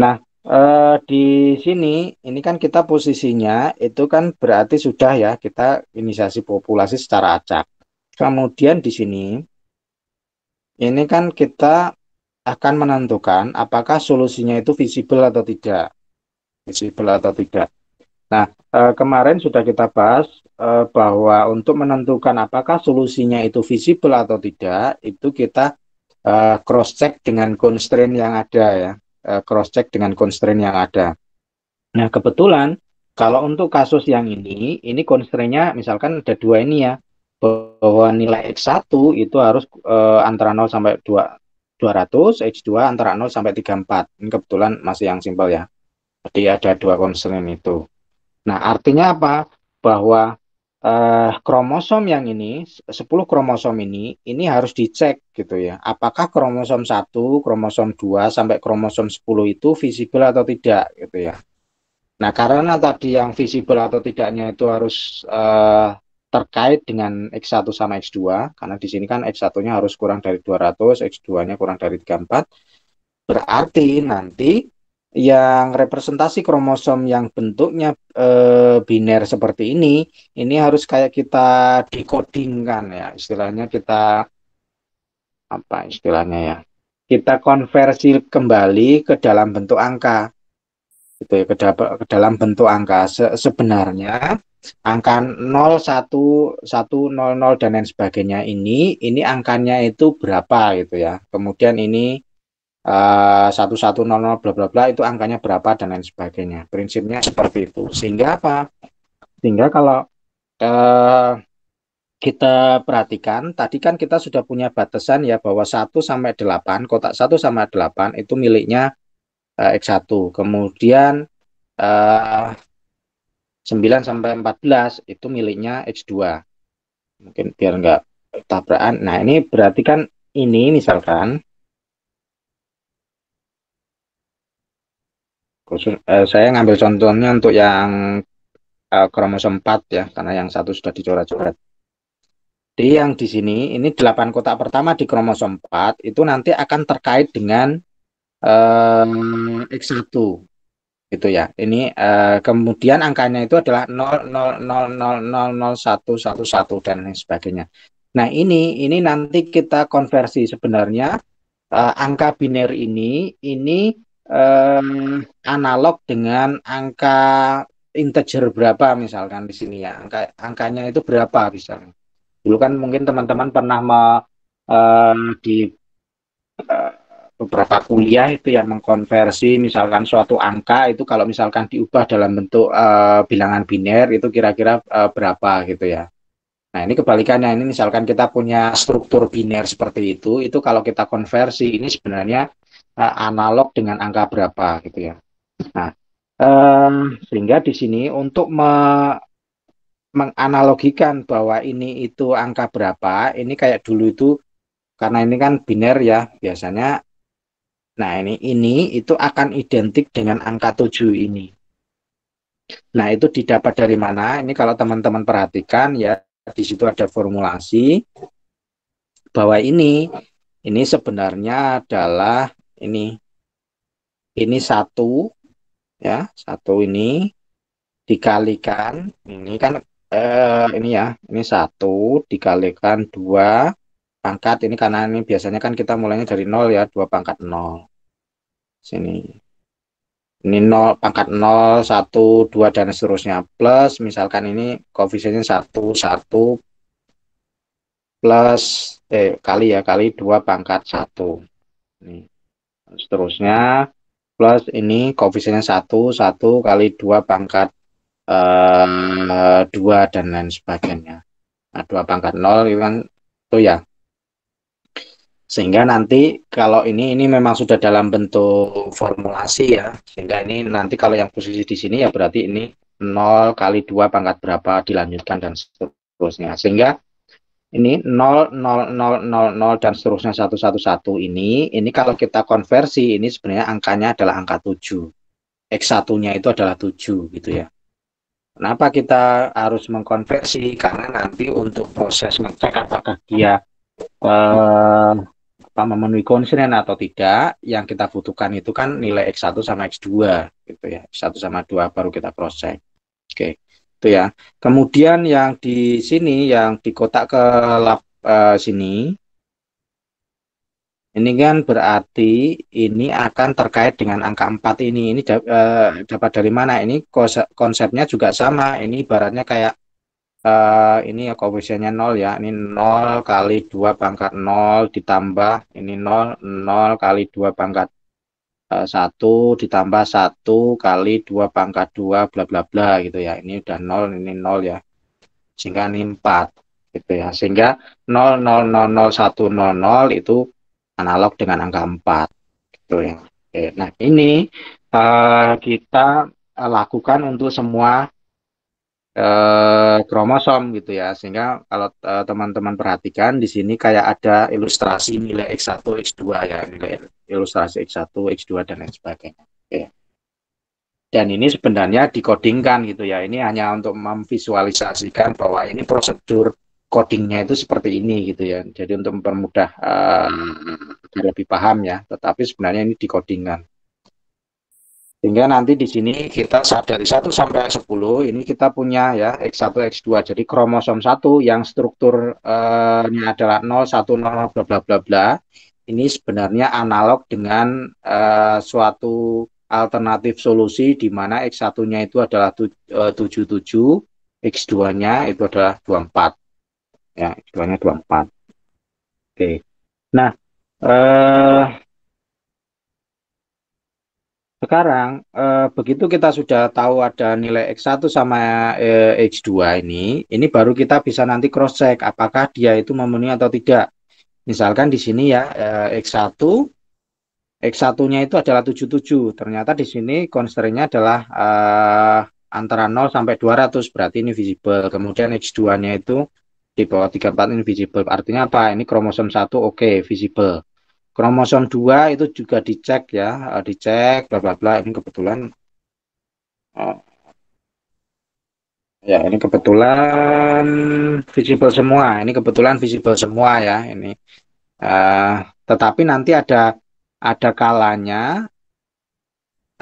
nah eh, di sini ini kan kita posisinya itu kan berarti sudah ya kita inisiasi populasi secara acak. Kemudian di sini ini kan kita akan menentukan apakah solusinya itu visible atau tidak. Visible atau tidak. Nah, eh, kemarin sudah kita bahas eh, bahwa untuk menentukan apakah solusinya itu visible atau tidak, itu kita eh, cross check dengan constraint yang ada ya, cross check dengan constraint yang ada. Nah, kebetulan kalau untuk kasus yang ini, ini constraint-nya misalkan ada dua ini ya, bahwa nilai X1 itu harus antara 0 sampai 2 200, X2 antara 0 sampai 34. Ini kebetulan masih yang simpel ya. Jadi ada dua constraint itu. Nah, artinya apa? Bahwa eh, kromosom yang ini 10 kromosom ini ini harus dicek gitu ya. Apakah kromosom 1, kromosom 2 sampai kromosom 10 itu visible atau tidak gitu ya. Nah, karena tadi yang visible atau tidaknya itu harus eh, terkait dengan X1 sama X2 karena di sini kan X1-nya harus kurang dari 200, X2-nya kurang dari 34. Berarti nanti yang representasi kromosom yang bentuknya e, biner seperti ini, ini harus kayak kita dekodingkan ya, istilahnya kita apa istilahnya ya, kita konversi kembali ke dalam bentuk angka, gitu ya, ke, ke dalam bentuk angka Se sebenarnya angka 0, 1, 1, 0, 0 dan lain sebagainya ini, ini angkanya itu berapa gitu ya, kemudian ini 1100 eh, bla bla bla itu angkanya berapa dan lain sebagainya prinsipnya seperti itu sehingga apa sehingga kalau eh, kita perhatikan tadi kan kita sudah punya batasan ya bahwa 1 sampai 8 kotak 1 sampai 8 itu miliknya eh, X1 kemudian eh, 9 sampai 14 itu miliknya X2 mungkin biar enggak tabrakan nah ini berarti kan ini misalkan khusus eh, saya ngambil contohnya untuk yang eh, kromosom 4 ya karena yang satu sudah dicoret-coret di yang di sini ini 8 kotak pertama di kromosom 4 itu nanti akan terkait dengan eh, X1 gitu ya ini eh, kemudian angkanya itu adalah 000000111 dan lain sebagainya nah ini ini nanti kita konversi sebenarnya uh, angka biner ini ini eh, analog dengan angka integer berapa misalkan di sini ya angka angkanya itu berapa misalnya dulu kan mungkin teman-teman pernah me, eh, di eh, beberapa kuliah itu yang mengkonversi misalkan suatu angka itu kalau misalkan diubah dalam bentuk uh, bilangan biner itu kira-kira uh, berapa gitu ya. Nah, ini kebalikannya ini misalkan kita punya struktur biner seperti itu, itu kalau kita konversi ini sebenarnya uh, analog dengan angka berapa gitu ya. Nah, um, sehingga di sini untuk me menganalogikan bahwa ini itu angka berapa, ini kayak dulu itu karena ini kan biner ya biasanya. Nah, ini ini itu akan identik dengan angka 7 ini. Nah, itu didapat dari mana? Ini kalau teman-teman perhatikan ya di situ ada formulasi bahwa ini ini sebenarnya adalah ini ini satu ya satu ini dikalikan ini kan eh, ini ya ini satu dikalikan dua pangkat ini karena ini biasanya kan kita mulainya dari nol ya dua pangkat nol sini ini nol pangkat nol satu dua dan seterusnya plus misalkan ini koefisiennya satu satu plus eh kali ya kali dua pangkat satu nih seterusnya plus ini koefisiennya satu satu kali dua pangkat eh, dua uh, dan lain sebagainya nah, dua pangkat nol itu kan itu ya sehingga nanti kalau ini ini memang sudah dalam bentuk formulasi ya sehingga ini nanti kalau yang posisi di sini ya berarti ini nol kali dua pangkat berapa dilanjutkan dan seterusnya sehingga ini 0 0 0 0 0 dan seterusnya 1 1 1 ini ini kalau kita konversi ini sebenarnya angkanya adalah angka 7. X1-nya itu adalah 7 gitu ya. Kenapa kita harus mengkonversi? Karena nanti untuk proses mengecek apakah dia eh, apa memenuhi konsumen atau tidak, yang kita butuhkan itu kan nilai X1 sama X2 gitu ya. X1 sama 2 baru kita cross check. Oke. Okay gitu ya. Kemudian yang di sini yang di kotak ke lap, uh, sini ini kan berarti ini akan terkait dengan angka 4 ini. Ini da uh, eh, dapat dari mana? Ini konsepnya juga sama. Ini ibaratnya kayak uh, ini ya koefisiennya 0 ya. Ini 0 kali 2 pangkat 0 ditambah ini 0 0 kali 2 pangkat Eh, satu ditambah satu kali dua pangkat dua bla bla bla gitu ya ini udah nol ini nol ya sehingga ini empat gitu ya sehingga nol itu analog dengan angka empat gitu ya Oke, nah ini uh, kita eh, lakukan untuk semua Eh, kromosom gitu ya sehingga kalau eh, teman-teman perhatikan di sini kayak ada ilustrasi nilai x1 x2 ya nilai ilustrasi x1 x2 dan lain sebagainya oke dan ini sebenarnya dikodingkan gitu ya ini hanya untuk memvisualisasikan bahwa ini prosedur codingnya itu seperti ini gitu ya jadi untuk mempermudah uh, lebih paham ya tetapi sebenarnya ini dikodingkan sehingga nanti di sini kita dari 1 sampai 10 ini kita punya ya X1, X2. Jadi kromosom 1 yang strukturnya eh, uh, adalah 0, 1, 0, bla bla bla bla. Ini sebenarnya analog dengan uh, suatu alternatif solusi di mana X1-nya itu adalah 77, eh, X2-nya itu adalah 24. Ya, X2-nya 24. Oke. Nah, eh uh, sekarang eh, begitu kita sudah tahu ada nilai X1 sama eh, X2 ini, ini baru kita bisa nanti cross check apakah dia itu memenuhi atau tidak. Misalkan di sini ya eh, X1 X1-nya itu adalah 77. Ternyata di sini constraint-nya adalah eh, antara 0 sampai 200 berarti ini visible. Kemudian X2-nya itu di bawah 34 ini visible. Artinya apa? Ini kromosom 1 oke okay, visible kromosom 2 itu juga dicek ya, eh, dicek bla bla bla. Ini kebetulan eh, ya ini kebetulan visible semua. Ini kebetulan visible semua ya ini. Uh, tetapi nanti ada ada kalanya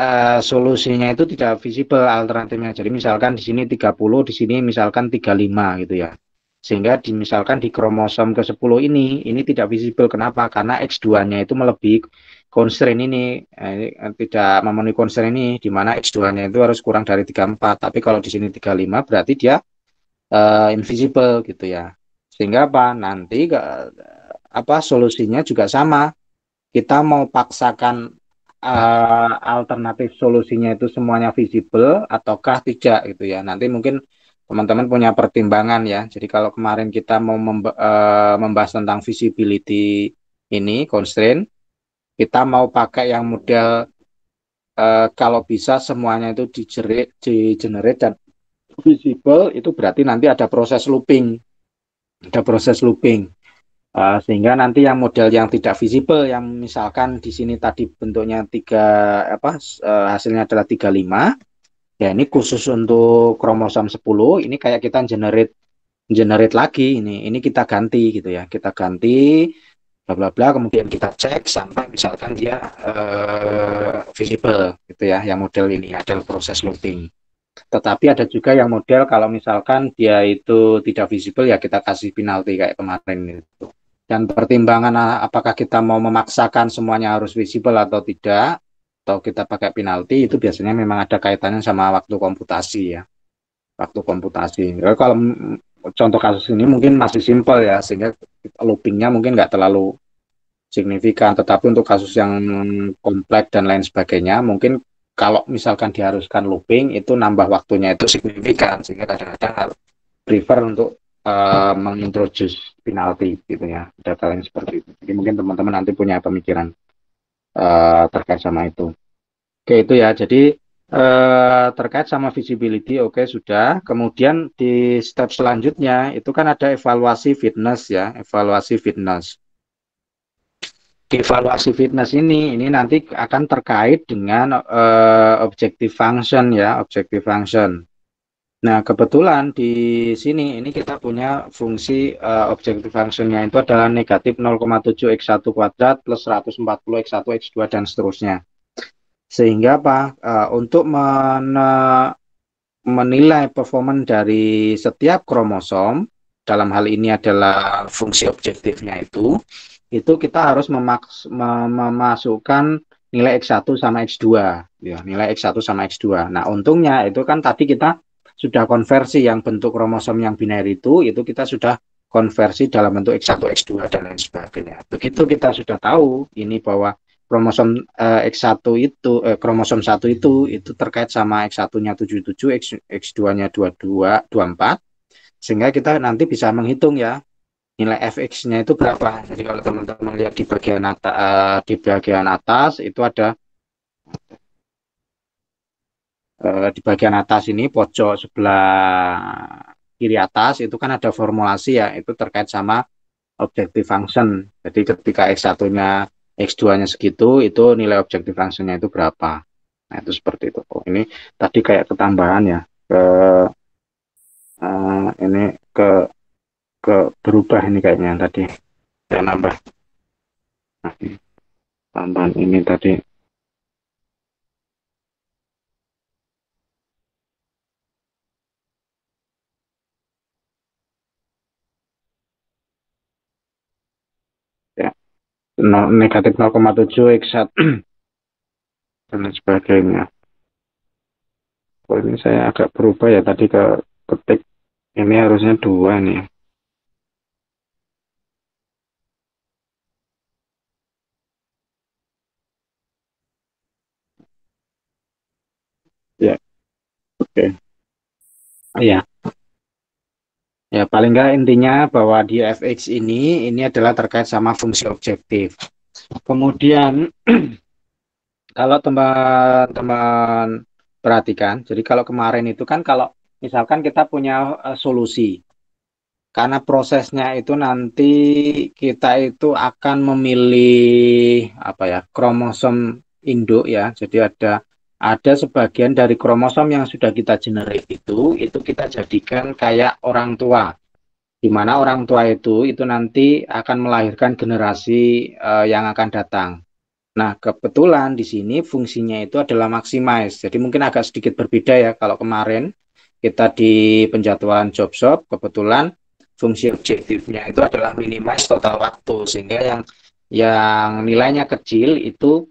uh, solusinya itu tidak visible alternatifnya. Jadi misalkan di sini 30, di sini misalkan 35 gitu ya sehingga di, misalkan di kromosom ke-10 ini ini tidak visible kenapa karena X2-nya itu melebihi constraint ini eh, tidak memenuhi constraint ini di mana X2-nya itu harus kurang dari 34 tapi kalau di sini 35 berarti dia eh, invisible gitu ya sehingga apa nanti apa solusinya juga sama kita mau paksakan eh, alternatif solusinya itu semuanya visible ataukah tidak gitu ya nanti mungkin teman-teman punya pertimbangan ya. Jadi kalau kemarin kita mau eh, membahas tentang visibility ini constraint, kita mau pakai yang model eh, kalau bisa semuanya itu di generate dan visible itu berarti nanti ada proses looping. Ada proses looping. Uh, sehingga nanti yang model yang tidak visible yang misalkan di sini tadi bentuknya tiga apa uh, hasilnya adalah 35 ya ini khusus untuk kromosom 10 ini kayak kita generate generate lagi ini ini kita ganti gitu ya kita ganti bla bla bla kemudian kita cek sampai misalkan dia uh, visible gitu ya yang model ini adalah proses loading tetapi ada juga yang model kalau misalkan dia itu tidak visible ya kita kasih penalti kayak kemarin itu dan pertimbangan apakah kita mau memaksakan semuanya harus visible atau tidak atau kita pakai penalti itu biasanya memang ada kaitannya sama waktu komputasi ya waktu komputasi Jadi ya, kalau contoh kasus ini mungkin masih simpel ya sehingga loopingnya mungkin nggak terlalu signifikan tetapi untuk kasus yang kompleks dan lain sebagainya mungkin kalau misalkan diharuskan looping itu nambah waktunya itu signifikan sehingga kadang-kadang prefer untuk uh, mengintroduce penalti gitu ya data lain seperti itu jadi mungkin teman-teman nanti punya pemikiran uh, terkait sama itu. Oke itu ya. Jadi uh, terkait sama visibility, oke okay, sudah. Kemudian di step selanjutnya itu kan ada evaluasi fitness ya, evaluasi fitness. Evaluasi fitness ini ini nanti akan terkait dengan uh, objective function ya, objective function. Nah, kebetulan di sini ini kita punya fungsi uh, eh, objective functionnya itu adalah negatif 0,7 X1 kuadrat plus 140 X1, X2, dan seterusnya. Sehingga apa? Uh, untuk men menilai performa dari setiap kromosom, dalam hal ini adalah fungsi objektifnya itu, itu kita harus memaks memasukkan nilai X1 sama X2. Ya, nilai X1 sama X2. Nah, untungnya itu kan tadi kita sudah konversi yang bentuk kromosom yang biner itu, itu kita sudah konversi dalam bentuk X1, X2, dan lain sebagainya. Begitu kita sudah tahu ini bahwa kromosom eh, X1 itu, eh, kromosom 1 itu, itu terkait sama X1-nya 77, X, X2-nya 22, 24, sehingga kita nanti bisa menghitung ya nilai fx-nya itu berapa. Jadi kalau teman-teman lihat di bagian atas, eh, di bagian atas itu ada Eh, di bagian atas ini pojok sebelah kiri atas itu kan ada formulasi ya itu terkait sama objective function. Jadi ketika X1-nya X2-nya segitu itu nilai objective function-nya itu berapa. Nah, itu seperti itu. Oh, ini tadi kayak ketambahan ya ke uh, ini ke ke berubah ini kayaknya tadi saya nambah. Nah, tambahan ini tadi negatif 0,7 eksat *clears throat* dan sebagainya oh, ini saya agak berubah ya tadi ke ketik ini harusnya dua nih ya oke okay. ya Ya, paling nggak intinya bahwa di FX ini, ini adalah terkait sama fungsi objektif. Kemudian, *clears throat* kalau teman-teman perhatikan, jadi kalau kemarin itu kan kalau misalkan kita punya uh, solusi, karena prosesnya itu nanti kita itu akan memilih apa ya kromosom induk ya, jadi ada ada sebagian dari kromosom yang sudah kita generate itu itu kita jadikan kayak orang tua di mana orang tua itu itu nanti akan melahirkan generasi uh, yang akan datang. Nah, kebetulan di sini fungsinya itu adalah maximize. Jadi mungkin agak sedikit berbeda ya kalau kemarin kita di penjadwalan job shop kebetulan fungsi objektifnya itu adalah minimize total waktu sehingga yang yang nilainya kecil itu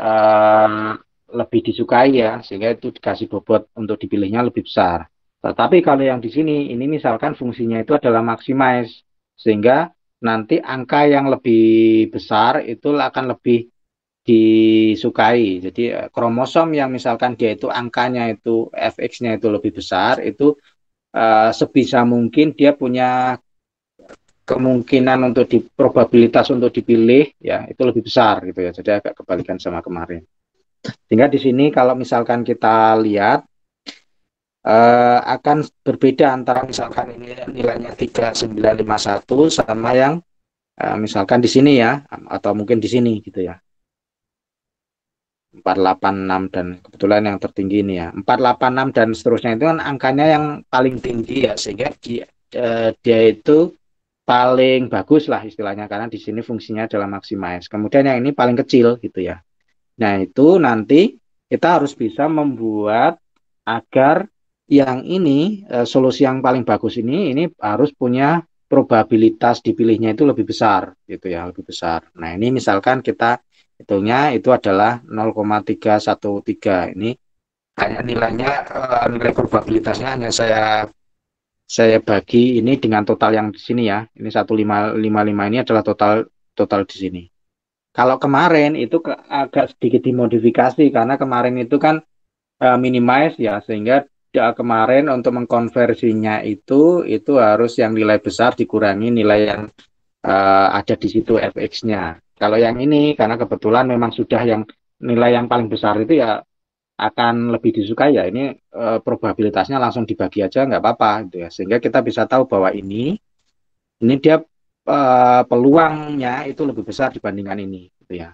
uh, lebih disukai ya sehingga itu dikasih bobot untuk dipilihnya lebih besar. Tetapi kalau yang di sini ini misalkan fungsinya itu adalah maximize sehingga nanti angka yang lebih besar itu akan lebih disukai. Jadi eh, kromosom yang misalkan dia itu angkanya itu fx-nya itu lebih besar itu uh, sebisa mungkin dia punya kemungkinan untuk di probabilitas untuk dipilih ya itu lebih besar gitu ya. Jadi agak kebalikan sama kemarin. Sehingga di sini kalau misalkan kita lihat eh, akan berbeda antara misalkan ini nilainya 3951 sama yang eh, misalkan di sini ya atau mungkin di sini gitu ya. 486 dan kebetulan yang tertinggi ini ya 486 dan seterusnya itu kan angkanya yang paling tinggi ya sehingga dia, eh, dia itu paling bagus lah istilahnya karena di sini fungsinya adalah maximize kemudian yang ini paling kecil gitu ya Nah, itu nanti kita harus bisa membuat agar yang ini eh, solusi yang paling bagus ini ini harus punya probabilitas dipilihnya itu lebih besar gitu ya, lebih besar. Nah, ini misalkan kita hitungnya itu adalah 0,313. Ini hanya nilainya e, nilai probabilitasnya hanya saya saya bagi ini dengan total yang di sini ya. Ini 155 ini adalah total total di sini. Kalau kemarin itu ke, agak sedikit dimodifikasi karena kemarin itu kan uh, minimize ya sehingga ya, kemarin untuk mengkonversinya itu itu harus yang nilai besar dikurangi nilai yang uh, ada di situ FX-nya. Kalau yang ini karena kebetulan memang sudah yang nilai yang paling besar itu ya akan lebih disukai ya ini e, probabilitasnya langsung dibagi aja nggak apa-apa gitu ya sehingga kita bisa tahu bahwa ini ini dia Eh, peluangnya itu lebih besar dibandingkan ini gitu ya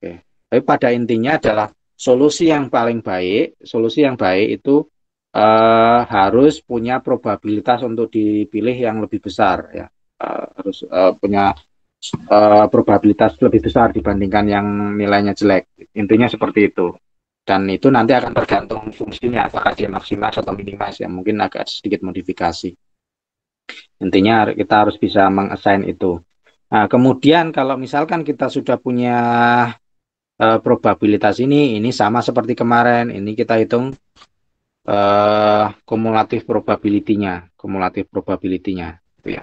oke tapi pada intinya adalah solusi yang paling baik solusi yang baik itu uh, harus punya probabilitas untuk dipilih yang lebih besar ya uh, harus uh, punya uh, probabilitas lebih besar dibandingkan yang nilainya jelek intinya seperti itu dan itu nanti akan tergantung fungsinya apakah dia maksimal atau minimal ya mungkin agak sedikit modifikasi Intinya kita harus bisa mengassign itu. Nah, kemudian kalau misalkan kita sudah punya uh, probabilitas ini, ini sama seperti kemarin. Ini kita hitung uh, kumulatif probability-nya, kumulatif probability-nya. Gitu ya.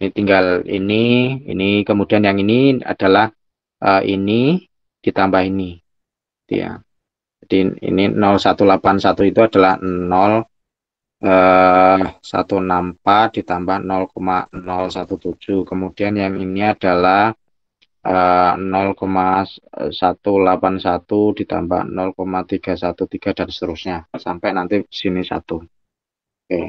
Ini tinggal ini, ini kemudian yang ini adalah uh, ini ditambah ini. Gitu ya. Jadi ini 0181 itu adalah 0 164 eh, ditambah 0,017. Kemudian yang ini adalah 0,181 eh, ditambah 0,313 dan seterusnya. Sampai nanti sini satu. Oke.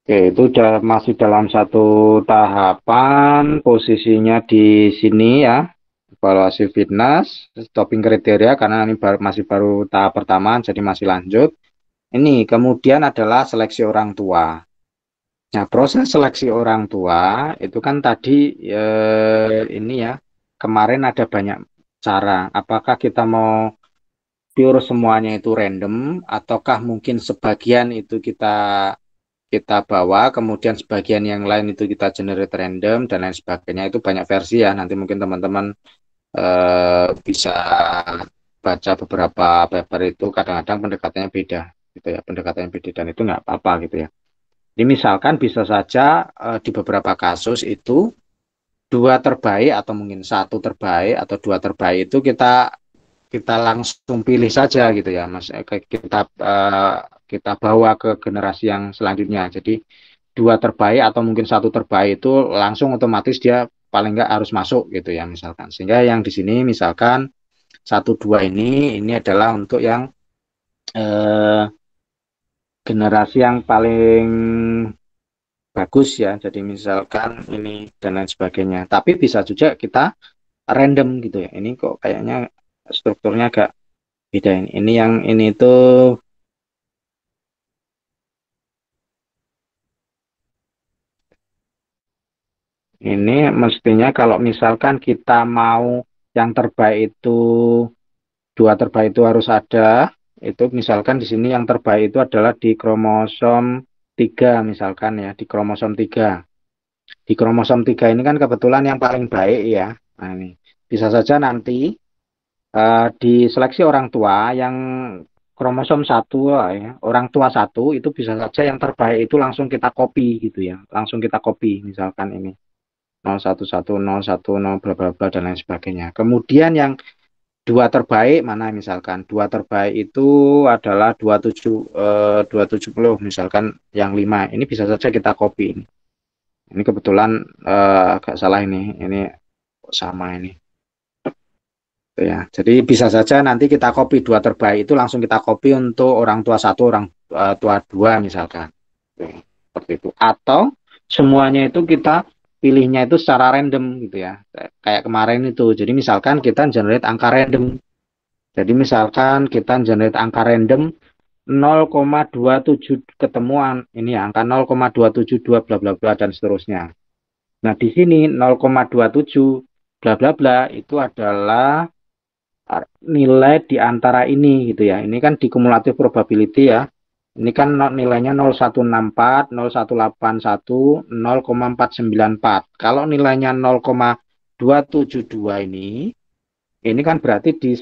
Oke, itu masih dalam satu tahapan, posisinya di sini ya, evaluasi fitness, stopping kriteria karena ini masih baru tahap pertama, jadi masih lanjut. Ini kemudian adalah seleksi orang tua. Nah, proses seleksi orang tua itu kan tadi eh, ini ya, kemarin ada banyak cara. Apakah kita mau pure semuanya itu random ataukah mungkin sebagian itu kita kita bawa, kemudian sebagian yang lain itu kita generate random dan lain sebagainya. Itu banyak versi ya. Nanti mungkin teman-teman eh, bisa baca beberapa paper itu kadang-kadang pendekatannya beda gitu ya pendekatan MPD dan itu nggak apa-apa gitu ya. Ini misalkan bisa saja e, di beberapa kasus itu dua terbaik atau mungkin satu terbaik atau dua terbaik itu kita kita langsung pilih saja gitu ya mas eh, kita uh, kita bawa ke generasi yang selanjutnya jadi dua terbaik atau mungkin satu terbaik itu langsung otomatis dia paling nggak harus masuk gitu ya misalkan sehingga yang di sini misalkan satu dua ini ini adalah untuk yang eh, generasi yang paling bagus ya. Jadi misalkan ini dan lain sebagainya. Tapi bisa juga kita random gitu ya. Ini kok kayaknya strukturnya agak beda ini. Ini yang ini itu ini mestinya kalau misalkan kita mau yang terbaik itu dua terbaik itu harus ada itu misalkan di sini yang terbaik itu adalah di kromosom 3 misalkan ya di kromosom 3 di kromosom 3 ini kan kebetulan yang paling baik ya nah, ini bisa saja nanti uh, eh, di seleksi orang tua yang kromosom satu ya orang tua satu itu bisa saja yang terbaik itu langsung kita copy gitu ya langsung kita copy misalkan ini 011 bla bla bla dan lain sebagainya kemudian yang dua terbaik mana misalkan dua terbaik itu adalah dua tujuh eh, dua puluh misalkan yang lima ini bisa saja kita copy ini ini kebetulan eh, agak salah ini ini sama ini ya jadi bisa saja nanti kita copy dua terbaik itu langsung kita copy untuk orang tua satu orang eh, tua dua misalkan ya. seperti itu atau semuanya itu kita pilihnya itu secara random gitu ya. Kayak kemarin itu. Jadi misalkan kita generate angka random. Jadi misalkan kita generate angka random 0,27 ketemuan ini ya, angka 0,272 bla bla bla dan seterusnya. Nah, di sini 0,27 bla bla bla itu adalah nilai di antara ini gitu ya. Ini kan di cumulative probability ya. Ini kan nilainya 0164, 0181, 0,494. Kalau nilainya 0,272 ini, ini kan berarti di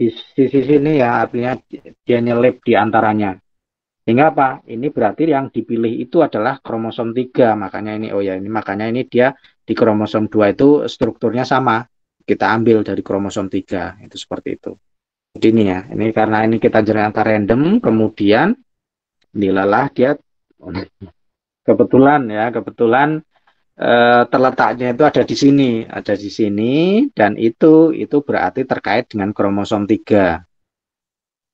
di sisi sini ya artinya dia nyelip di antaranya. Sehingga apa? Ini berarti yang dipilih itu adalah kromosom 3. Makanya ini oh ya ini makanya ini dia di kromosom 2 itu strukturnya sama. Kita ambil dari kromosom 3 itu seperti itu ini ya ini karena ini kita jaring angka random kemudian dilalah dia kebetulan ya kebetulan eh, terletaknya itu ada di sini ada di sini dan itu itu berarti terkait dengan kromosom 3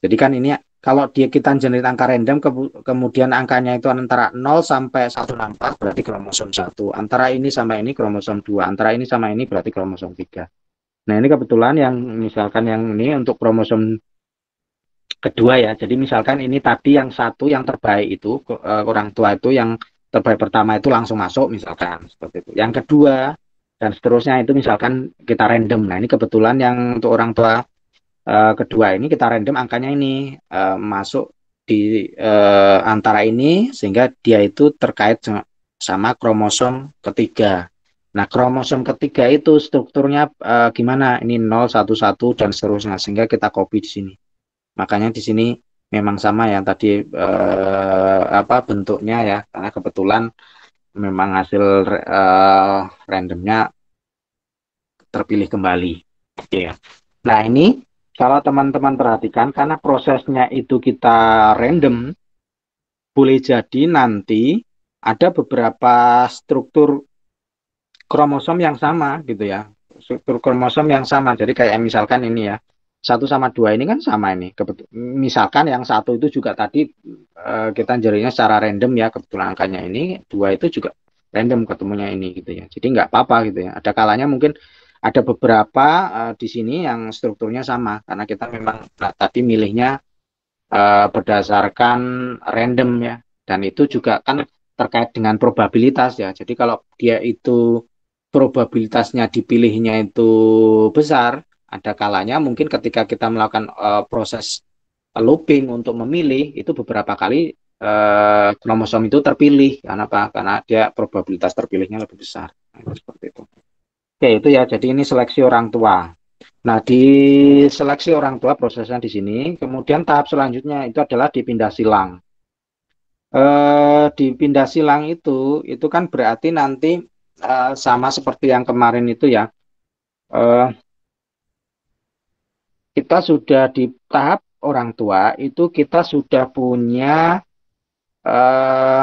jadi kan ini kalau dia kita jenis angka random ke, kemudian angkanya itu antara 0 sampai 164 berarti kromosom 1 antara ini sama ini kromosom 2 antara ini sama ini berarti kromosom 3 Nah, ini kebetulan yang misalkan yang ini untuk kromosom kedua ya. Jadi misalkan ini tadi yang satu yang terbaik itu eh, orang tua itu yang terbaik pertama itu langsung masuk misalkan seperti itu. Yang kedua dan seterusnya itu misalkan kita random. Nah, ini kebetulan yang untuk orang tua uh, kedua ini kita random angkanya ini uh, masuk di uh, antara ini sehingga dia itu terkait sama kromosom ketiga Nah, kromosom ketiga itu strukturnya e, gimana? Ini 0, 1, 1 dan seterusnya sehingga kita copy di sini. Makanya di sini memang sama ya tadi e, apa bentuknya ya karena kebetulan memang hasil e, randomnya terpilih kembali. Oke. Gitu ya. Nah, ini kalau teman-teman perhatikan karena prosesnya itu kita random boleh jadi nanti ada beberapa struktur kromosom yang sama gitu ya struktur kromosom yang sama jadi kayak misalkan ini ya satu sama dua ini kan sama ini misalkan yang satu itu juga tadi eh, kita jarinya secara random ya kebetulan angkanya ini dua itu juga random ketemunya ini gitu ya jadi nggak apa-apa gitu ya ada kalanya mungkin ada beberapa eh, di sini yang strukturnya sama karena kita memang nah, tadi milihnya eh, berdasarkan random ya dan itu juga kan terkait dengan probabilitas ya jadi kalau dia itu probabilitasnya dipilihnya itu besar, ada kalanya mungkin ketika kita melakukan uh, proses looping untuk memilih itu beberapa kali uh, kromosom itu terpilih. karena apa? Karena dia probabilitas terpilihnya lebih besar. Nah, seperti itu. Oke, itu ya. Jadi ini seleksi orang tua. Nah, di seleksi orang tua prosesnya di sini. Kemudian tahap selanjutnya itu adalah dipindah silang. Eh, dipindah silang itu, itu kan berarti nanti uh, sama seperti yang kemarin itu ya uh, kita sudah di tahap orang tua itu kita sudah punya uh,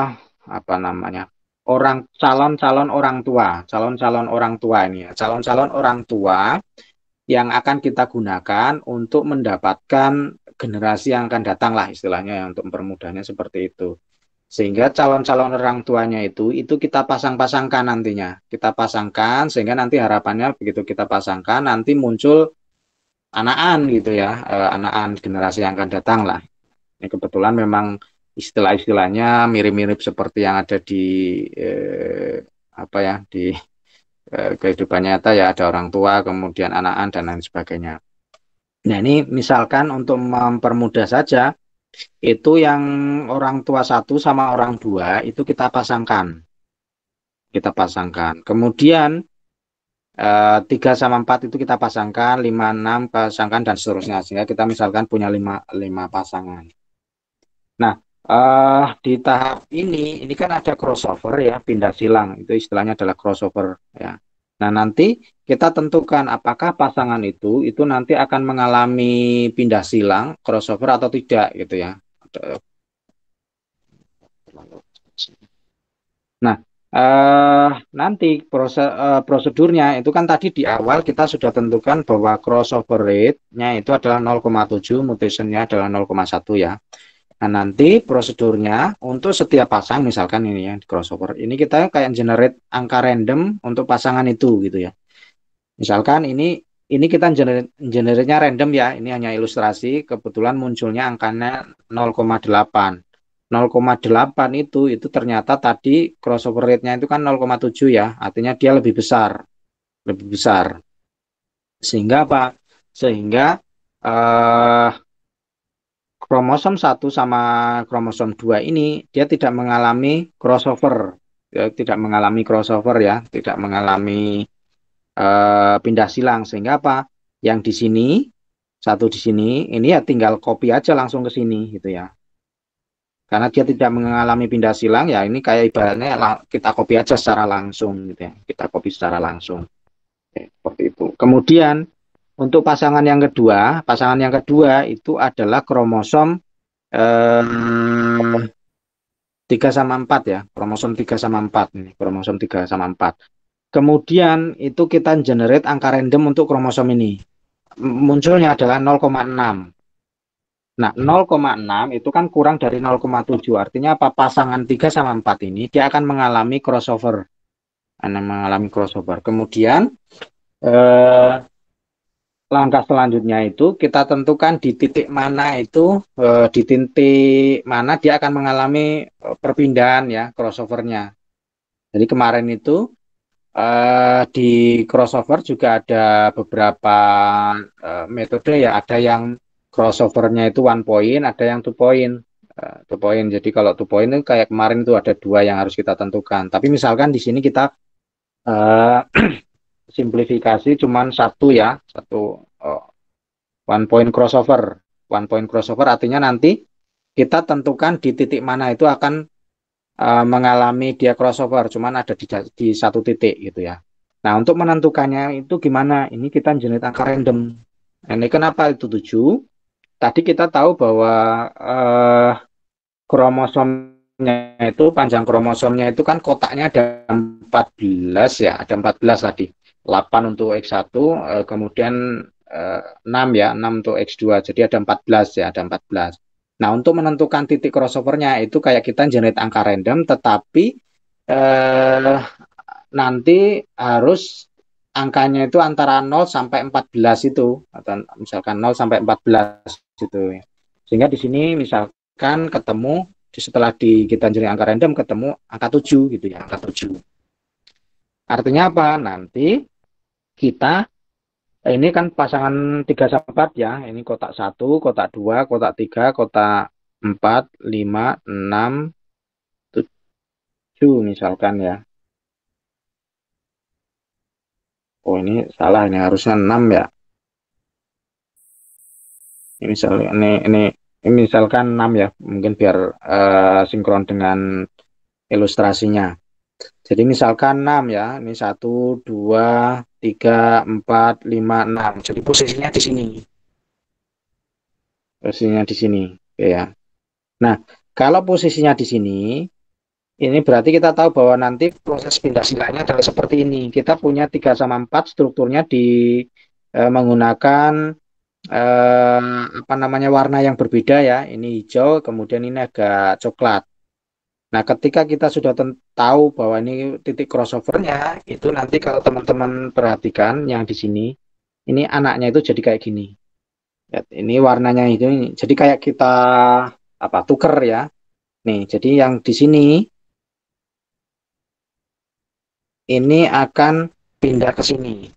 apa namanya orang calon-calon orang tua, calon-calon orang tua ini ya, calon-calon orang tua yang akan kita gunakan untuk mendapatkan generasi yang akan datang lah istilahnya ya, untuk mempermudahnya seperti itu sehingga calon-calon orang tuanya itu itu kita pasang-pasangkan nantinya kita pasangkan sehingga nanti harapannya begitu kita pasangkan nanti muncul anaan gitu ya eh, anaan generasi yang akan datang lah ini kebetulan memang istilah-istilahnya mirip-mirip seperti yang ada di eh, apa ya di eh, kehidupan nyata ya ada orang tua kemudian anaan dan lain sebagainya nah ini misalkan untuk mempermudah saja itu yang orang tua satu sama orang dua itu kita pasangkan. Kita pasangkan. Kemudian eh, tiga sama empat itu kita pasangkan, lima enam pasangkan dan seterusnya sehingga kita misalkan punya lima lima pasangan. Nah uh, di tahap ini ini kan ada crossover ya pindah silang itu istilahnya adalah crossover ya Nah, nanti kita tentukan apakah pasangan itu itu nanti akan mengalami pindah silang, crossover atau tidak gitu ya. Nah, eh, nanti proses eh, prosedurnya itu kan tadi di awal kita sudah tentukan bahwa crossover rate-nya itu adalah 0,7, mutationnya adalah 0,1 ya. Nah, nanti prosedurnya untuk setiap pasang, misalkan ini ya, crossover, ini kita kayak generate angka random untuk pasangan itu gitu ya. Misalkan ini ini kita generate, generate-nya random ya, ini hanya ilustrasi, kebetulan munculnya angkanya 0,8. 0,8 itu itu ternyata tadi crossover rate-nya itu kan 0,7 ya, artinya dia lebih besar. Lebih besar. Sehingga apa? Sehingga uh, kromosom 1 sama kromosom 2 ini dia tidak mengalami crossover ya, tidak mengalami crossover ya tidak mengalami uh, pindah silang sehingga apa yang di sini satu di sini ini ya tinggal copy aja langsung ke sini gitu ya karena dia tidak mengalami pindah silang ya ini kayak ibaratnya kita copy aja secara langsung gitu ya kita copy secara langsung Oke, seperti itu kemudian untuk pasangan yang kedua, pasangan yang kedua itu adalah kromosom eh, 3 sama 4 ya, kromosom 3 sama 4 ini, kromosom 3 sama 4. Kemudian itu kita generate angka random untuk kromosom ini. Munculnya adalah 0,6. Nah, 0,6 itu kan kurang dari 0,7. Artinya apa? Pasangan 3 sama 4 ini dia akan mengalami crossover. Akan mengalami crossover. Kemudian eh langkah selanjutnya itu kita tentukan di titik mana itu eh, di titik mana dia akan mengalami eh, perpindahan ya crossovernya. Jadi kemarin itu eh, di crossover juga ada beberapa metode ya. Ada yang crossovernya itu one point, ada yang two point. two point. Jadi kalau two point itu kayak kemarin itu ada dua yang harus kita tentukan. Tapi misalkan di sini kita *clears throat* simplifikasi cuman satu ya, satu oh, one point crossover. One point crossover artinya nanti kita tentukan di titik mana itu akan uh, mengalami dia crossover, cuman ada di, di satu titik gitu ya. Nah, untuk menentukannya itu gimana? Ini kita jenis angka random. Nah, ini kenapa itu 7? Tadi kita tahu bahwa uh, kromosomnya itu, panjang kromosomnya itu kan kotaknya ada 14 ya, ada 14 tadi. 8 untuk X1, eh, kemudian 6 eh, ya, 6 untuk X2. Jadi ada 14 ya, ada 14. Nah, untuk menentukan titik crossovernya itu kayak kita generate angka random, tetapi eh, nanti harus angkanya itu antara 0 sampai 14 itu, atau misalkan 0 sampai 14 gitu ya. Sehingga di sini misalkan ketemu setelah di kita generate angka random ketemu angka 7 gitu ya, angka 7. Artinya apa? Nanti kita ini kan pasangan tiga sampai 4 ya. Ini kotak satu kotak dua kotak tiga kotak empat lima enam 7 misalkan ya. Oh ini salah ini harusnya enam ya. Ini misal ini ini, misalkan 6 ya, mungkin biar uh, sinkron dengan ilustrasinya. Jadi misalkan 6 ya, ini 1 2 3, 4, 5, 6. Jadi posisinya di sini. Posisinya di sini. Oke ya. Nah, kalau posisinya di sini, ini berarti kita tahu bahwa nanti proses pindah silangnya adalah seperti ini. Kita punya 3 sama 4 strukturnya di e, menggunakan e, apa namanya warna yang berbeda ya. Ini hijau, kemudian ini agak coklat. Nah, ketika kita sudah tahu bahwa ini titik crossovernya, itu nanti kalau teman-teman perhatikan yang di sini, ini anaknya itu jadi kayak gini. Ya, ini warnanya itu Jadi kayak kita apa tuker ya. Nih, jadi yang di sini ini akan pindah ke sini.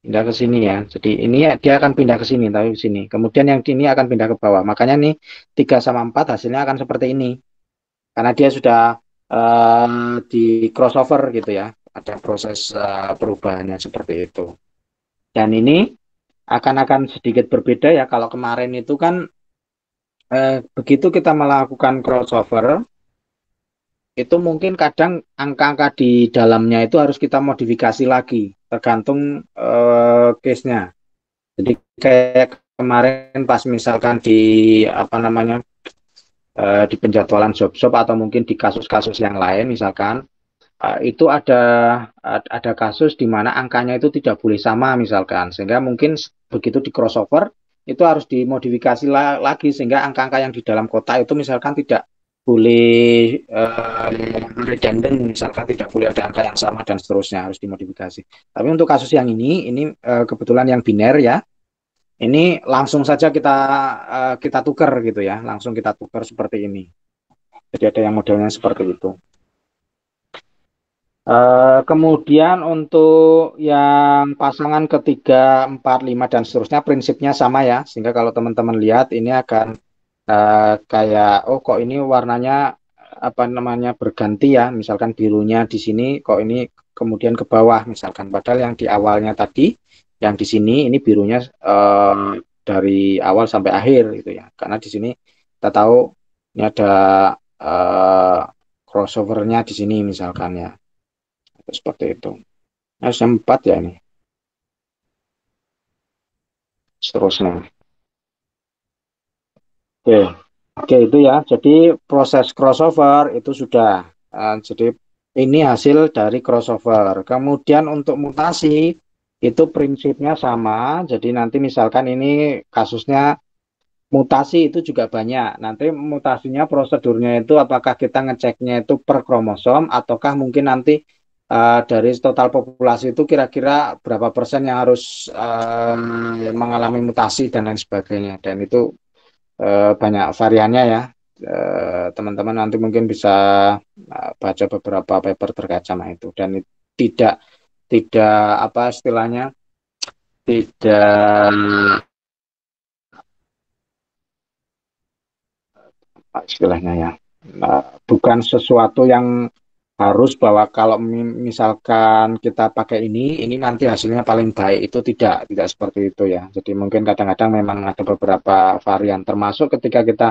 Pindah ke sini ya. Jadi ini ya, dia akan pindah ke sini tapi ke sini. Kemudian yang di ini akan pindah ke bawah. Makanya nih 3 sama 4 hasilnya akan seperti ini karena dia sudah uh, di crossover gitu ya ada proses uh, perubahannya seperti itu dan ini akan akan sedikit berbeda ya kalau kemarin itu kan eh, begitu kita melakukan crossover itu mungkin kadang angka-angka di dalamnya itu harus kita modifikasi lagi tergantung eh, case-nya. Jadi kayak kemarin pas misalkan di apa namanya uh, di penjadwalan job-job atau mungkin di kasus-kasus yang lain misalkan eh, itu ada ada kasus di mana angkanya itu tidak boleh sama misalkan sehingga mungkin begitu di crossover itu harus dimodifikasi lagi sehingga angka-angka yang di dalam kota itu misalkan tidak boleh uh, redundant misalkan tidak boleh ada angka yang sama dan seterusnya harus dimodifikasi. Tapi untuk kasus yang ini ini uh, kebetulan yang biner ya ini langsung saja kita uh, kita tukar gitu ya, langsung kita tuker seperti ini. Jadi ada yang modelnya seperti itu. Uh, kemudian untuk yang pasangan ketiga, empat, lima dan seterusnya prinsipnya sama ya, sehingga kalau teman-teman lihat ini akan uh, kayak oh kok ini warnanya apa namanya berganti ya, misalkan birunya di sini, kok ini kemudian ke bawah misalkan, padahal yang di awalnya tadi yang di sini ini birunya uh, dari awal sampai akhir gitu ya karena di sini kita tahu ini ada uh, crossovernya di sini misalkan ya seperti itu harusnya nah, empat ya ini seterusnya oke oke itu ya jadi proses crossover itu sudah eh, jadi ini hasil dari crossover kemudian untuk mutasi itu prinsipnya sama. Jadi nanti misalkan ini kasusnya mutasi itu juga banyak. Nanti mutasinya prosedurnya itu apakah kita ngeceknya itu per kromosom ataukah mungkin nanti uh, dari total populasi itu kira-kira berapa persen yang harus uh, mengalami mutasi dan lain sebagainya. Dan itu uh, banyak variannya ya. Teman-teman uh, nanti mungkin bisa uh, baca beberapa paper terkait sama itu dan tidak tidak apa istilahnya tidak istilahnya ya nah, bukan sesuatu yang harus bahwa kalau misalkan kita pakai ini ini nanti hasilnya paling baik itu tidak tidak seperti itu ya jadi mungkin kadang-kadang memang ada beberapa varian termasuk ketika kita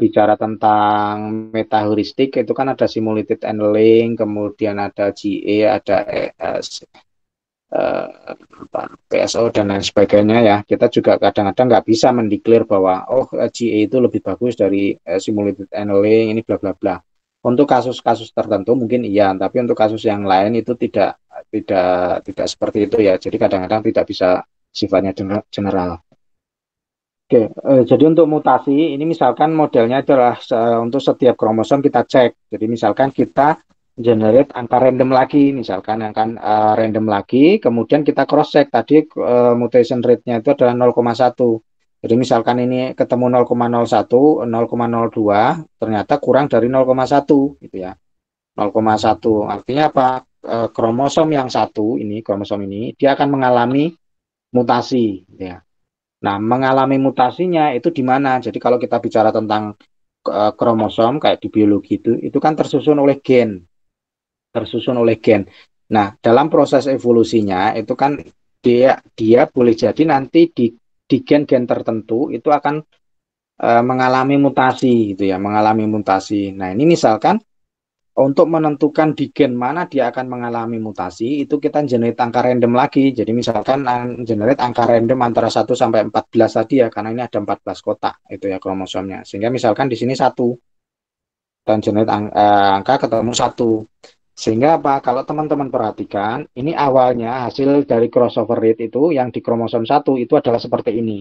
bicara tentang meta itu kan ada simulated handling, kemudian ada GA ada ES, eh, PSO dan lain sebagainya ya. Kita juga kadang-kadang nggak bisa mendeklar bahwa oh GA itu lebih bagus dari eh, simulated handling ini bla bla bla. Untuk kasus-kasus tertentu mungkin iya, tapi untuk kasus yang lain itu tidak tidak tidak seperti itu ya. Jadi kadang-kadang tidak bisa sifatnya general. Oke, uh, jadi untuk mutasi ini misalkan modelnya adalah uh, untuk setiap kromosom kita cek. Jadi misalkan kita generate angka random lagi, misalkan angka uh, random lagi, kemudian kita cross check tadi uh, mutation rate-nya itu adalah 0,1. Jadi misalkan ini ketemu 0,01, 0,02, ternyata kurang dari 0,1 gitu ya. 0,1 artinya apa? Uh, kromosom yang satu ini, kromosom ini dia akan mengalami mutasi gitu ya Nah, mengalami mutasinya itu di mana? Jadi kalau kita bicara tentang e, kromosom kayak di biologi itu, itu kan tersusun oleh gen. Tersusun oleh gen. Nah, dalam proses evolusinya itu kan dia dia boleh jadi nanti di di gen-gen tertentu itu akan e, mengalami mutasi gitu ya, mengalami mutasi. Nah, ini misalkan untuk menentukan di gen mana dia akan mengalami mutasi itu kita generate angka random lagi. Jadi misalkan generate angka random antara 1 sampai 14 tadi ya karena ini ada 14 kotak itu ya kromosomnya. Sehingga misalkan di sini satu dan generate ang eh, angka ketemu satu. Sehingga apa? Kalau teman-teman perhatikan, ini awalnya hasil dari crossover rate itu yang di kromosom satu itu adalah seperti ini.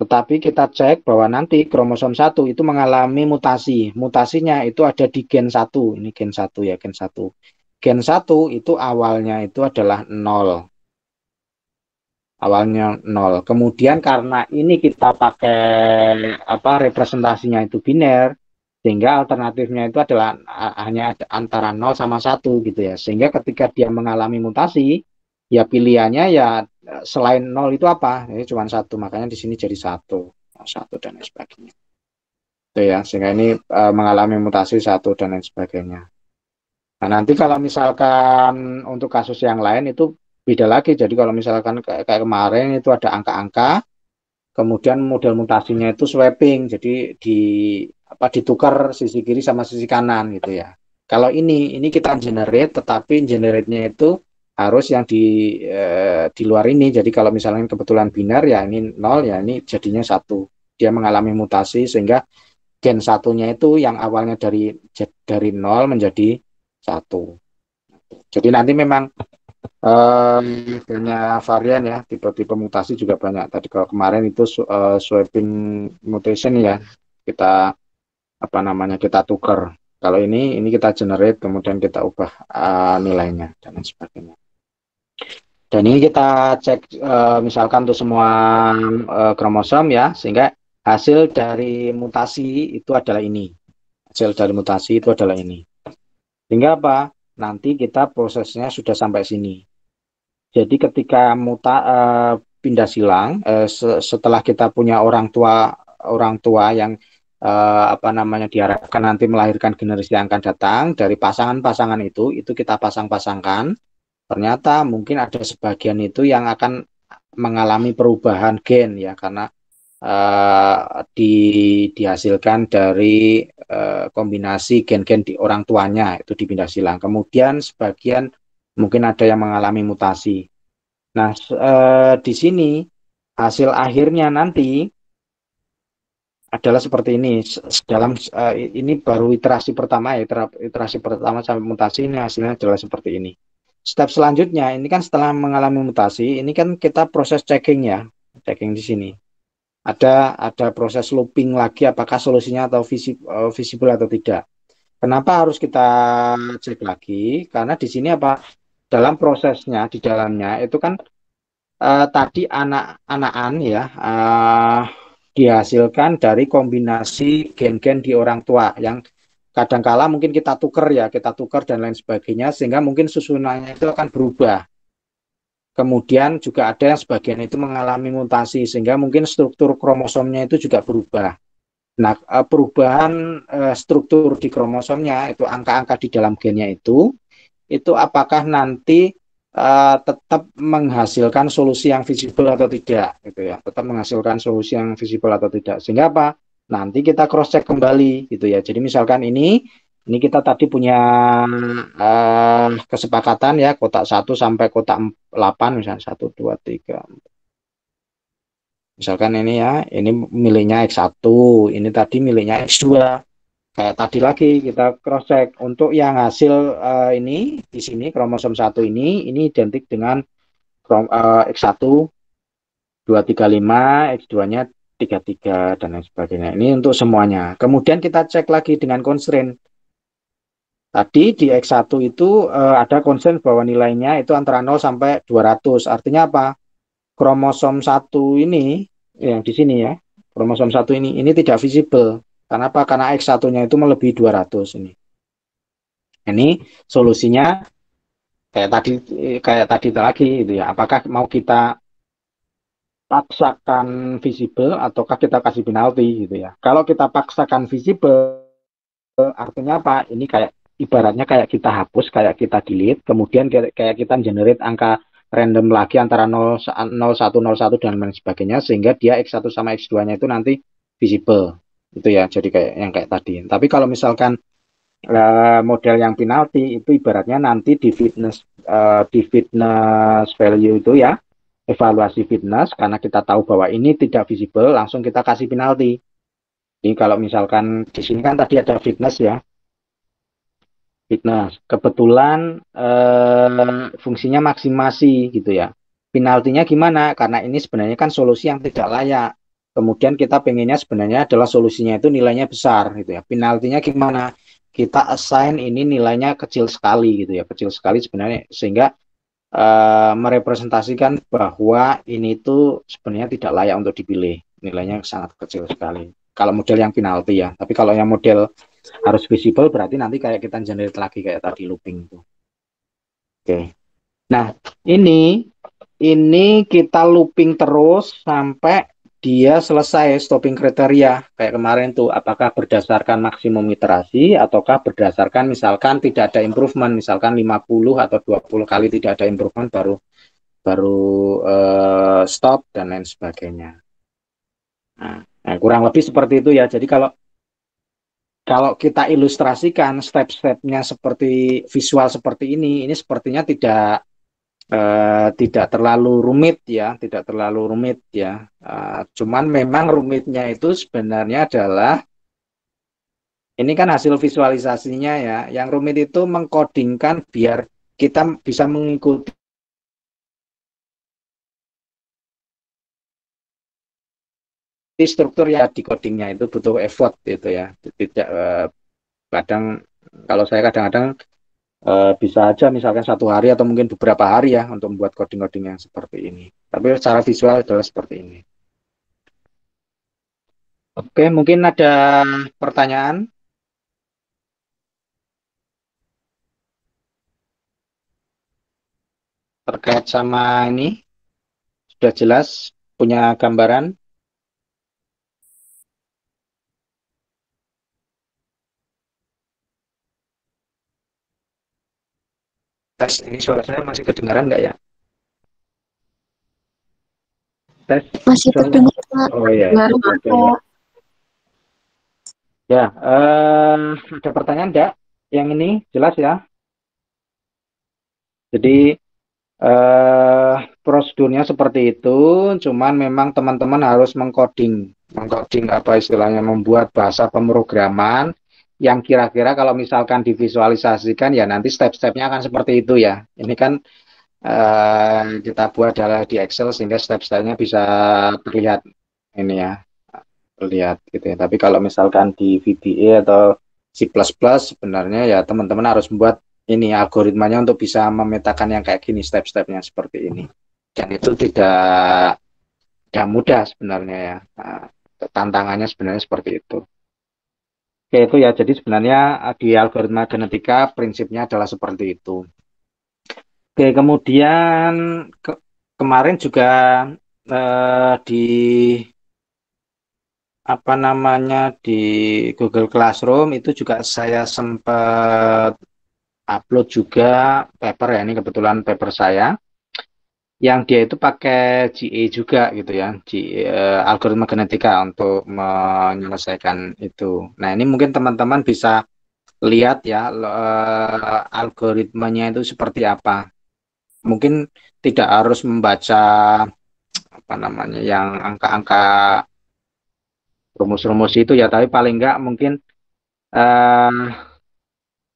Tetapi kita cek bahwa nanti kromosom 1 itu mengalami mutasi. Mutasinya itu ada di gen 1. Ini gen 1 ya, gen 1. Gen 1 itu awalnya itu adalah 0. Awalnya 0. Kemudian karena ini kita pakai apa representasinya itu biner, sehingga alternatifnya itu adalah hanya antara 0 sama 1 gitu ya. Sehingga ketika dia mengalami mutasi, ya pilihannya ya Eh, selain nol itu apa? Ini cuma satu, makanya di sini jadi satu, satu dan lain sebagainya. Itu ya, sehingga ini e, mengalami mutasi satu dan lain sebagainya. Nah nanti kalau misalkan untuk kasus yang lain itu beda lagi. Jadi kalau misalkan kayak, kayak kemarin itu ada angka-angka, kemudian model mutasinya itu swapping, jadi di apa ditukar sisi kiri sama sisi kanan gitu ya. Kalau ini ini kita generate, tetapi generate-nya itu arus yang di eh, di luar ini. Jadi kalau misalnya kebetulan binar ya ini nol ya ini jadinya satu. Dia mengalami mutasi sehingga gen satunya itu yang awalnya dari dari nol menjadi satu. Jadi nanti memang um, eh, punya varian ya tipe-tipe mutasi juga banyak. Tadi kalau kemarin itu uh, swapping mutation ya kita apa namanya kita tukar kalau ini ini kita generate kemudian kita ubah uh, nilainya dan sebagainya dan ini kita cek uh, misalkan untuk semua uh, kromosom ya, sehingga hasil dari mutasi itu adalah ini. Hasil dari mutasi itu adalah ini. Sehingga apa? Nanti kita prosesnya sudah sampai sini. Jadi ketika muta uh, pindah silang, uh, setelah kita punya orang tua orang tua yang uh, apa namanya diharapkan nanti melahirkan generasi yang akan datang dari pasangan-pasangan itu, itu kita pasang-pasangkan Ternyata mungkin ada sebagian itu yang akan mengalami perubahan gen ya karena uh, di, dihasilkan dari uh, kombinasi gen-gen di orang tuanya itu dipindah silang. Kemudian sebagian mungkin ada yang mengalami mutasi. Nah, uh, di sini hasil akhirnya nanti adalah seperti ini dalam uh, ini baru iterasi pertama ya iterasi pertama sampai mutasi ini hasilnya adalah seperti ini step selanjutnya ini kan setelah mengalami mutasi ini kan kita proses checking ya checking di sini ada ada proses looping lagi apakah solusinya atau visi, eh, visible atau tidak kenapa harus kita cek lagi karena di sini apa dalam prosesnya di dalamnya itu kan uh, tadi anak-anakan ya uh, dihasilkan dari kombinasi gen-gen di orang tua yang kadangkala mungkin kita tuker ya, kita tuker dan lain sebagainya sehingga mungkin susunannya itu akan berubah. Kemudian juga ada yang sebagian itu mengalami mutasi sehingga mungkin struktur kromosomnya itu juga berubah. Nah, eh, perubahan eh, struktur di kromosomnya itu angka-angka di dalam gennya itu itu apakah nanti eh, tetap menghasilkan solusi yang visible atau tidak gitu ya tetap menghasilkan solusi yang visible atau tidak sehingga apa Nanti kita cross check kembali gitu ya. Jadi misalkan ini ini kita tadi punya uh, kesepakatan ya kotak 1 sampai kotak 8 misalnya 1 2 3 Misalkan ini ya, ini miliknya X1, ini tadi miliknya X2. Kayak tadi lagi kita cross check untuk yang hasil uh, ini di sini kromosom 1 ini ini identik dengan krom, uh, X1 235, X2-nya 33 dan lain sebagainya. Ini untuk semuanya. Kemudian kita cek lagi dengan constraint. Tadi di X1 itu eh, ada constraint bahwa nilainya itu antara 0 sampai 200. Artinya apa? Kromosom 1 ini yang di sini ya. Kromosom 1 ini ini tidak visible. Karena apa? Karena X1-nya itu melebihi 200 ini. Ini solusinya kayak tadi eh, kayak tadi lagi itu ya. Apakah mau kita paksakan visible ataukah kita kasih penalti gitu ya. Kalau kita paksakan visible artinya apa? Ini kayak ibaratnya kayak kita hapus, kayak kita delete, kemudian kayak kita generate angka random lagi antara 0, 01, 01 dan lain sebagainya sehingga dia X1 sama X2-nya itu nanti visible. Itu ya, jadi kayak yang kayak tadi. Tapi kalau misalkan eh, model yang penalti itu ibaratnya nanti di fitness eh, di fitness value itu ya evaluasi fitness karena kita tahu bahwa ini tidak visible langsung kita kasih penalti. Ini kalau misalkan di sini kan tadi ada fitness ya. Fitness. Kebetulan eh, fungsinya maksimasi gitu ya. Penaltinya gimana? Karena ini sebenarnya kan solusi yang tidak layak. Kemudian kita pengennya sebenarnya adalah solusinya itu nilainya besar gitu ya. Penaltinya gimana? Kita assign ini nilainya kecil sekali gitu ya, kecil sekali sebenarnya sehingga uh, merepresentasikan bahwa ini tuh sebenarnya tidak layak untuk dipilih. Nilainya sangat kecil sekali. Kalau model yang penalti ya, tapi kalau yang model harus visible berarti nanti kayak kita generate lagi kayak tadi looping itu. Oke. Okay. Nah, ini ini kita looping terus sampai dia selesai stopping kriteria kayak kemarin tuh apakah berdasarkan maksimum iterasi ataukah berdasarkan misalkan tidak ada improvement misalkan 50 atau 20 kali tidak ada improvement baru baru uh, stop dan lain sebagainya. Nah, nah, kurang lebih seperti itu ya. Jadi kalau kalau kita ilustrasikan step-stepnya seperti visual seperti ini, ini sepertinya tidak Eh, tidak terlalu rumit ya, tidak terlalu rumit ya. Uh, cuman memang rumitnya itu sebenarnya adalah ini kan hasil visualisasinya ya. Yang rumit itu mengkodingkan biar kita bisa mengikuti struktur ya di codingnya itu butuh effort gitu ya. Tidak eh, kadang kalau saya kadang-kadang Eh, bisa aja misalkan satu hari atau mungkin beberapa hari ya untuk membuat coding-coding yang seperti ini. Tapi secara visual adalah seperti ini. Oke, mungkin ada pertanyaan? Terkait sama ini, sudah jelas punya gambaran? Tes ini suara saya masih kedengaran nggak ya? Tes. Masih terdengar. Oh iya. Ya, uh, ada pertanyaan enggak? Yang ini jelas ya. Jadi uh, prosedurnya seperti itu, cuman memang teman-teman harus mengcoding, mengcoding apa istilahnya membuat bahasa pemrograman yang kira-kira kalau misalkan divisualisasikan ya nanti step-stepnya akan seperti itu ya. Ini kan uh, kita buat adalah di Excel sehingga step-stepnya bisa terlihat ini ya terlihat gitu ya. Tapi kalau misalkan di VBA e atau C++ sebenarnya ya teman-teman harus membuat ini algoritmanya untuk bisa memetakan yang kayak gini step-stepnya seperti ini. Dan itu tidak tidak mudah sebenarnya ya. Nah, tantangannya sebenarnya seperti itu. Oke, itu ya, jadi sebenarnya eh, di algoritma genetika prinsipnya adalah seperti itu. Oke, kemudian ke kemarin juga eh, di apa namanya di Google Classroom itu juga saya sempat upload juga paper ya ini kebetulan paper saya yang dia itu pakai GE juga gitu ya, GE, uh, algoritma genetika untuk menyelesaikan itu. Nah ini mungkin teman-teman bisa lihat ya uh, algoritmanya itu seperti apa. Mungkin tidak harus membaca apa namanya yang angka-angka rumus-rumus itu ya, tapi paling enggak mungkin uh,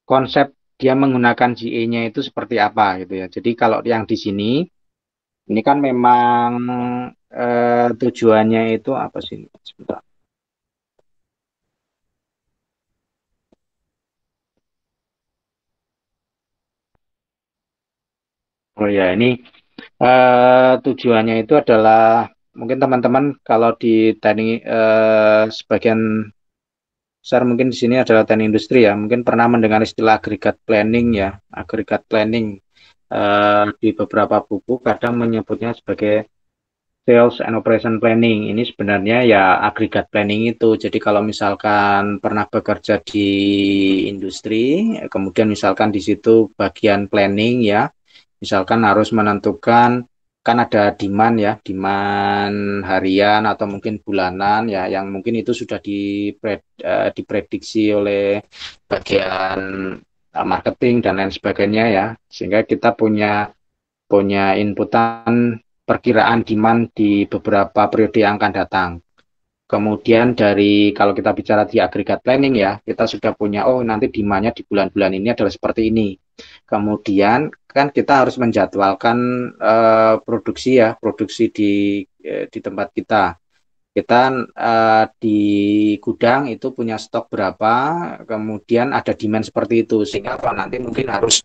konsep dia menggunakan GE-nya itu seperti apa gitu ya. Jadi kalau yang di sini ini kan memang eh, tujuannya itu apa sih? Sebentar. Oh ya, ini eh, tujuannya itu adalah mungkin teman-teman kalau di teknik eh, sebagian besar mungkin di sini adalah teknik industri ya, mungkin pernah mendengar istilah agregat planning ya, agregat planning uh, di beberapa buku kadang menyebutnya sebagai sales and operation planning. Ini sebenarnya ya agregat planning itu. Jadi kalau misalkan pernah bekerja di industri, kemudian misalkan di situ bagian planning ya, misalkan harus menentukan kan ada demand ya, demand harian atau mungkin bulanan ya, yang mungkin itu sudah eh, diprediksi oleh bagian marketing dan lain sebagainya ya sehingga kita punya punya inputan perkiraan demand di beberapa periode yang akan datang kemudian dari kalau kita bicara di agregat planning ya kita sudah punya oh nanti demandnya di bulan-bulan ini adalah seperti ini kemudian kan kita harus menjadwalkan uh, produksi ya produksi di eh, di tempat kita kita uh, di gudang itu punya stok berapa, kemudian ada demand seperti itu sehingga kalau nanti mungkin harus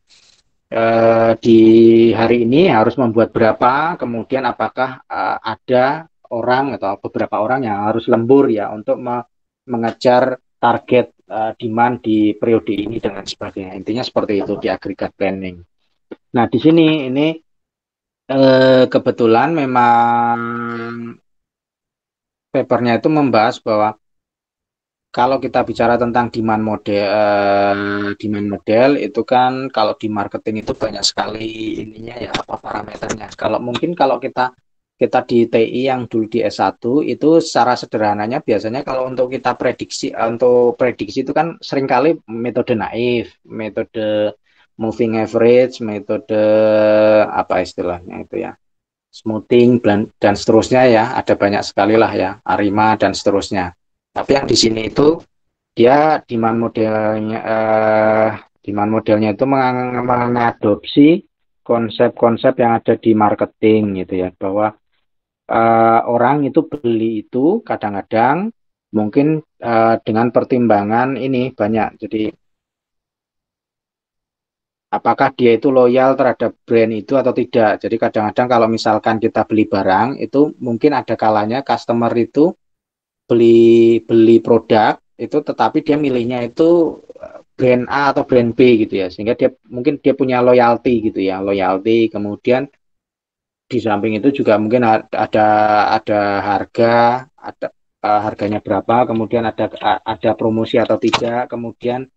uh, di hari ini harus membuat berapa, kemudian apakah uh, ada orang atau beberapa orang yang harus lembur ya untuk me mengejar target uh, demand di periode ini dengan sebagainya. Intinya seperti itu di agregat planning. Nah, di sini ini kebetulan memang papernya itu membahas bahwa kalau kita bicara tentang demand model eh, demand model itu kan kalau di marketing itu banyak sekali ininya ya apa parameternya kalau mungkin kalau kita kita di TI yang dulu di S1 itu secara sederhananya biasanya kalau untuk kita prediksi eh, untuk prediksi itu kan seringkali metode naif metode moving average metode apa istilahnya itu ya smoothing dan seterusnya ya ada banyak sekali lah ya arima dan seterusnya tapi yang di sini itu dia demand modelnya eh, demand modelnya itu meng mengadopsi konsep-konsep yang ada di marketing gitu ya bahwa eh, orang itu beli itu kadang-kadang mungkin eh, dengan pertimbangan ini banyak jadi apakah dia itu loyal terhadap brand itu atau tidak. Jadi kadang-kadang kalau misalkan kita beli barang itu mungkin ada kalanya customer itu beli beli produk itu tetapi dia milihnya itu eh, brand A atau brand B gitu ya sehingga dia mungkin dia punya loyalty gitu ya loyalty kemudian di samping itu juga mungkin ada ada harga ada uh, harganya berapa kemudian ada ada promosi atau tidak kemudian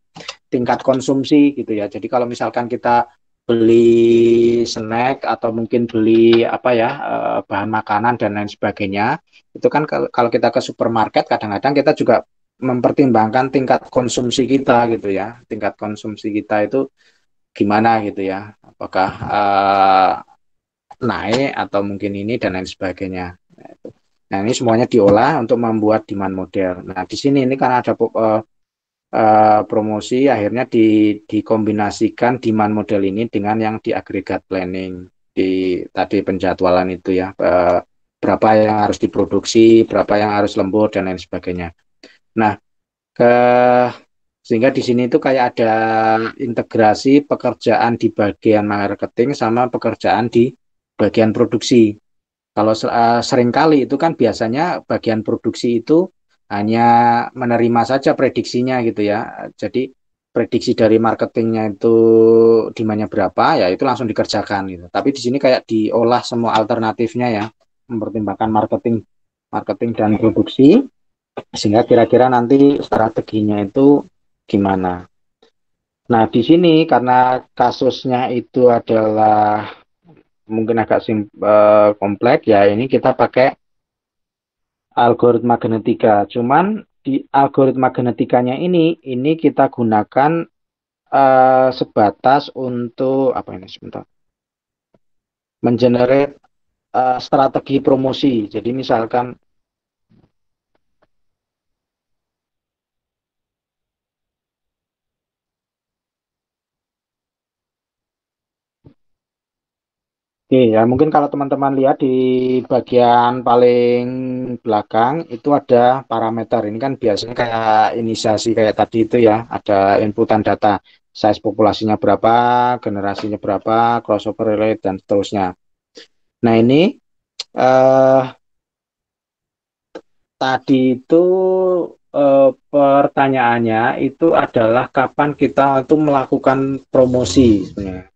tingkat konsumsi gitu ya. Jadi kalau misalkan kita beli snack atau mungkin beli apa ya eh, bahan makanan dan lain sebagainya itu kan kalau kita ke supermarket kadang-kadang kita juga mempertimbangkan tingkat konsumsi kita gitu ya tingkat konsumsi kita itu gimana gitu ya apakah uh, naik atau mungkin ini dan lain sebagainya nah ini semuanya diolah untuk membuat demand model nah di sini ini karena ada uh, Eh, promosi akhirnya di, dikombinasikan demand model ini dengan yang di agregat planning di tadi penjadwalan itu ya eh, berapa yang harus diproduksi berapa yang harus lembur dan lain sebagainya nah ke sehingga di sini itu kayak ada integrasi pekerjaan di bagian marketing sama pekerjaan di bagian produksi. Kalau eh, seringkali itu kan biasanya bagian produksi itu hanya menerima saja prediksinya gitu ya. Jadi prediksi dari marketingnya itu dimannya berapa ya itu langsung dikerjakan gitu. Tapi di sini kayak diolah semua alternatifnya ya, mempertimbangkan marketing, marketing dan produksi sehingga kira-kira nanti strateginya itu gimana. Nah, di sini karena kasusnya itu adalah mungkin agak simp, uh, eh, kompleks ya, ini kita pakai algoritma genetika. Cuman di algoritma genetikanya ini ini kita gunakan uh, sebatas untuk apa ini sebentar mengenerate uh, strategi promosi. Jadi misalkan Oke, ya mungkin kalau teman-teman lihat di bagian paling belakang itu ada parameter. Ini kan biasanya kayak inisiasi kayak tadi itu ya, ada inputan data. Size populasinya berapa, generasinya berapa, crossover rate, dan seterusnya. Nah ini eh, tadi itu eh, pertanyaannya itu adalah kapan kita itu melakukan promosi sebenarnya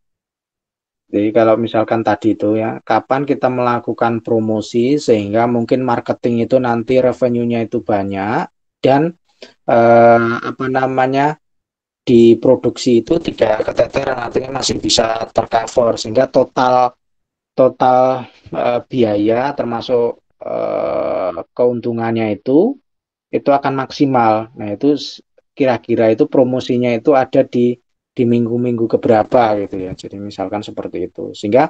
jadi kalau misalkan tadi itu ya, kapan kita melakukan promosi sehingga mungkin marketing itu nanti revenue-nya itu banyak dan eh, apa namanya di produksi itu tidak keteteran artinya masih bisa tercover sehingga total total eh, biaya termasuk eh, keuntungannya itu itu akan maksimal. Nah, itu kira-kira itu promosinya itu ada di di minggu-minggu keberapa gitu ya. Jadi misalkan seperti itu. Sehingga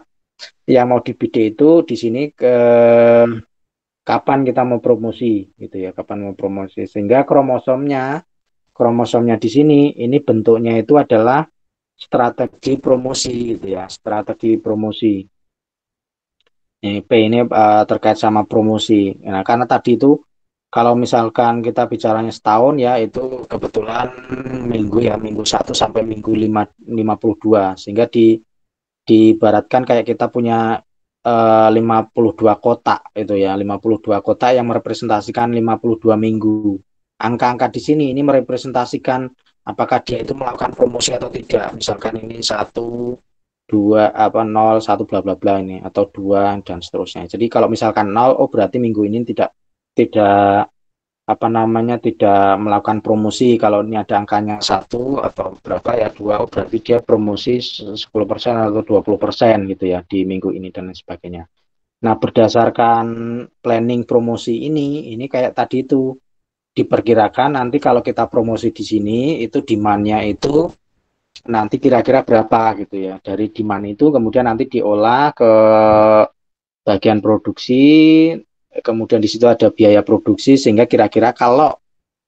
yang mau dibidik itu di sini ke eh, kapan kita mau promosi gitu ya, kapan mau promosi. Sehingga kromosomnya kromosomnya di sini ini bentuknya itu adalah strategi promosi gitu ya, strategi promosi. Ini P ini uh, terkait sama promosi. Nah, karena tadi itu kalau misalkan kita bicaranya setahun ya itu kebetulan minggu ya minggu 1 sampai minggu 5, 52 sehingga di diibaratkan kayak kita punya uh, 52 kotak itu ya 52 kotak yang merepresentasikan 52 minggu angka-angka di sini ini merepresentasikan apakah dia itu melakukan promosi atau tidak misalkan ini satu dua apa nol satu bla bla bla ini atau dua dan seterusnya jadi kalau misalkan nol oh berarti minggu ini tidak tidak apa namanya tidak melakukan promosi kalau ini ada angkanya satu atau berapa ya dua berarti dia promosi 10% atau 20% gitu ya di minggu ini dan lain sebagainya. Nah berdasarkan planning promosi ini ini kayak tadi itu diperkirakan nanti kalau kita promosi di sini itu demandnya itu nanti kira-kira berapa gitu ya dari demand itu kemudian nanti diolah ke bagian produksi kemudian di situ ada biaya produksi sehingga kira-kira kalau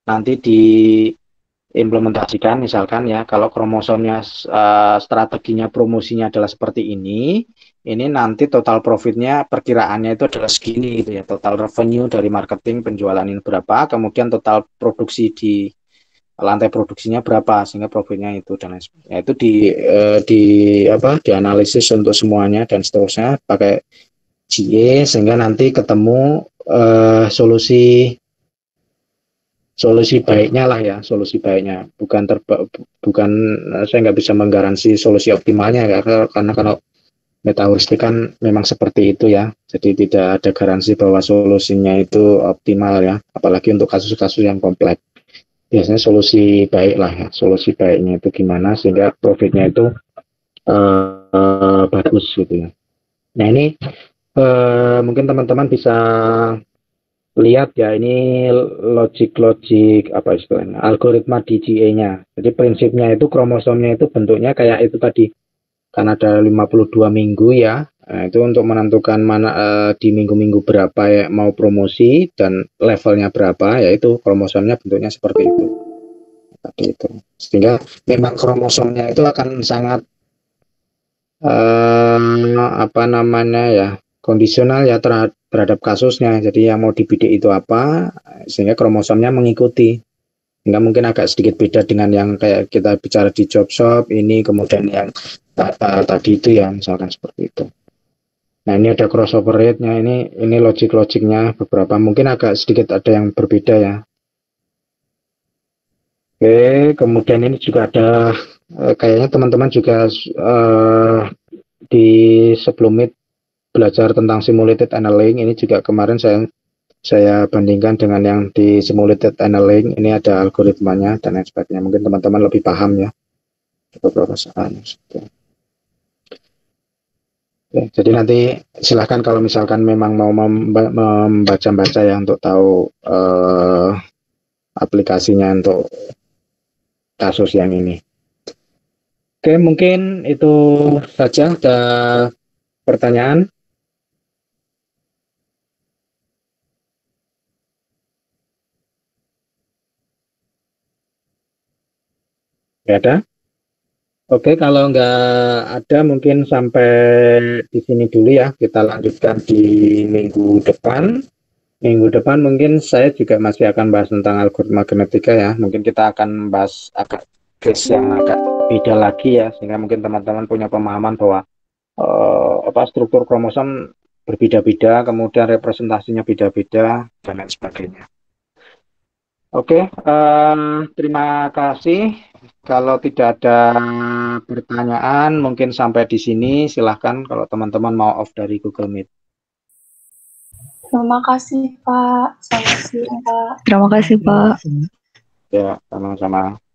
nanti diimplementasikan misalkan ya kalau kromosomnya eh, strateginya promosinya adalah seperti ini ini nanti total profitnya perkiraannya itu adalah segini gitu ya total revenue dari marketing penjualan ini berapa kemudian total produksi di lantai produksinya berapa sehingga profitnya itu dan lain sebagainya itu di eh, di apa dianalisis untuk semuanya dan seterusnya pakai GA sehingga nanti ketemu uh, solusi solusi baiknya lah ya solusi baiknya bukan terba, bukan saya nggak bisa menggaransi solusi optimalnya karena karena kalau metaheuristik kan memang seperti itu ya jadi tidak ada garansi bahwa solusinya itu optimal ya apalagi untuk kasus-kasus yang kompleks biasanya solusi baik lah ya solusi baiknya itu gimana sehingga profitnya itu uh, uh, bagus gitu ya nah ini Eh, mungkin teman-teman bisa lihat ya ini logik-logik apa istilahnya algoritma DGA-nya. Jadi prinsipnya itu kromosomnya itu bentuknya kayak itu tadi Karena ada 52 minggu ya. Nah, itu untuk menentukan mana eh, di minggu-minggu berapa ya, mau promosi dan levelnya berapa yaitu kromosomnya bentuknya seperti itu. Seperti itu. Sehingga memang kromosomnya itu akan sangat eh, apa namanya ya kondisional ya terhadap, kasusnya. Jadi yang mau dibidik itu apa sehingga kromosomnya mengikuti. Sehingga mungkin agak sedikit beda dengan yang kayak kita bicara di job shop ini kemudian yang tata tadi itu ya misalkan seperti itu. Nah ini ada crossover rate-nya ini ini logik-logiknya beberapa mungkin agak sedikit ada yang berbeda ya. Oke, kemudian ini juga ada eh, kayaknya teman-teman juga uh, di sebelum meet belajar tentang simulated annealing ini juga kemarin saya saya bandingkan dengan yang di simulated annealing ini ada algoritmanya dan lain sebagainya mungkin teman-teman lebih paham ya beberapa saat Oke, jadi nanti silahkan kalau misalkan memang mau membaca-baca ya untuk tahu eh, aplikasinya untuk kasus yang ini. Oke, mungkin itu saja ada pertanyaan. Gak ada? Oke, kalau nggak ada mungkin sampai di sini dulu ya. Kita lanjutkan di minggu depan. Minggu depan mungkin saya juga masih akan bahas tentang algoritma genetika ya. Mungkin kita akan bahas agak case yang agak beda lagi ya, sehingga mungkin teman-teman punya pemahaman bahwa uh, apa struktur kromosom berbeda-beda, kemudian representasinya beda-beda dan lain sebagainya. Oke, okay, eh, um, terima kasih kalau tidak ada pertanyaan, mungkin sampai di sini. Silahkan kalau teman-teman mau off dari Google Meet. Terima kasih, Pak. Selamat siang, Pak. Terima kasih, Pak. Ya, sama-sama.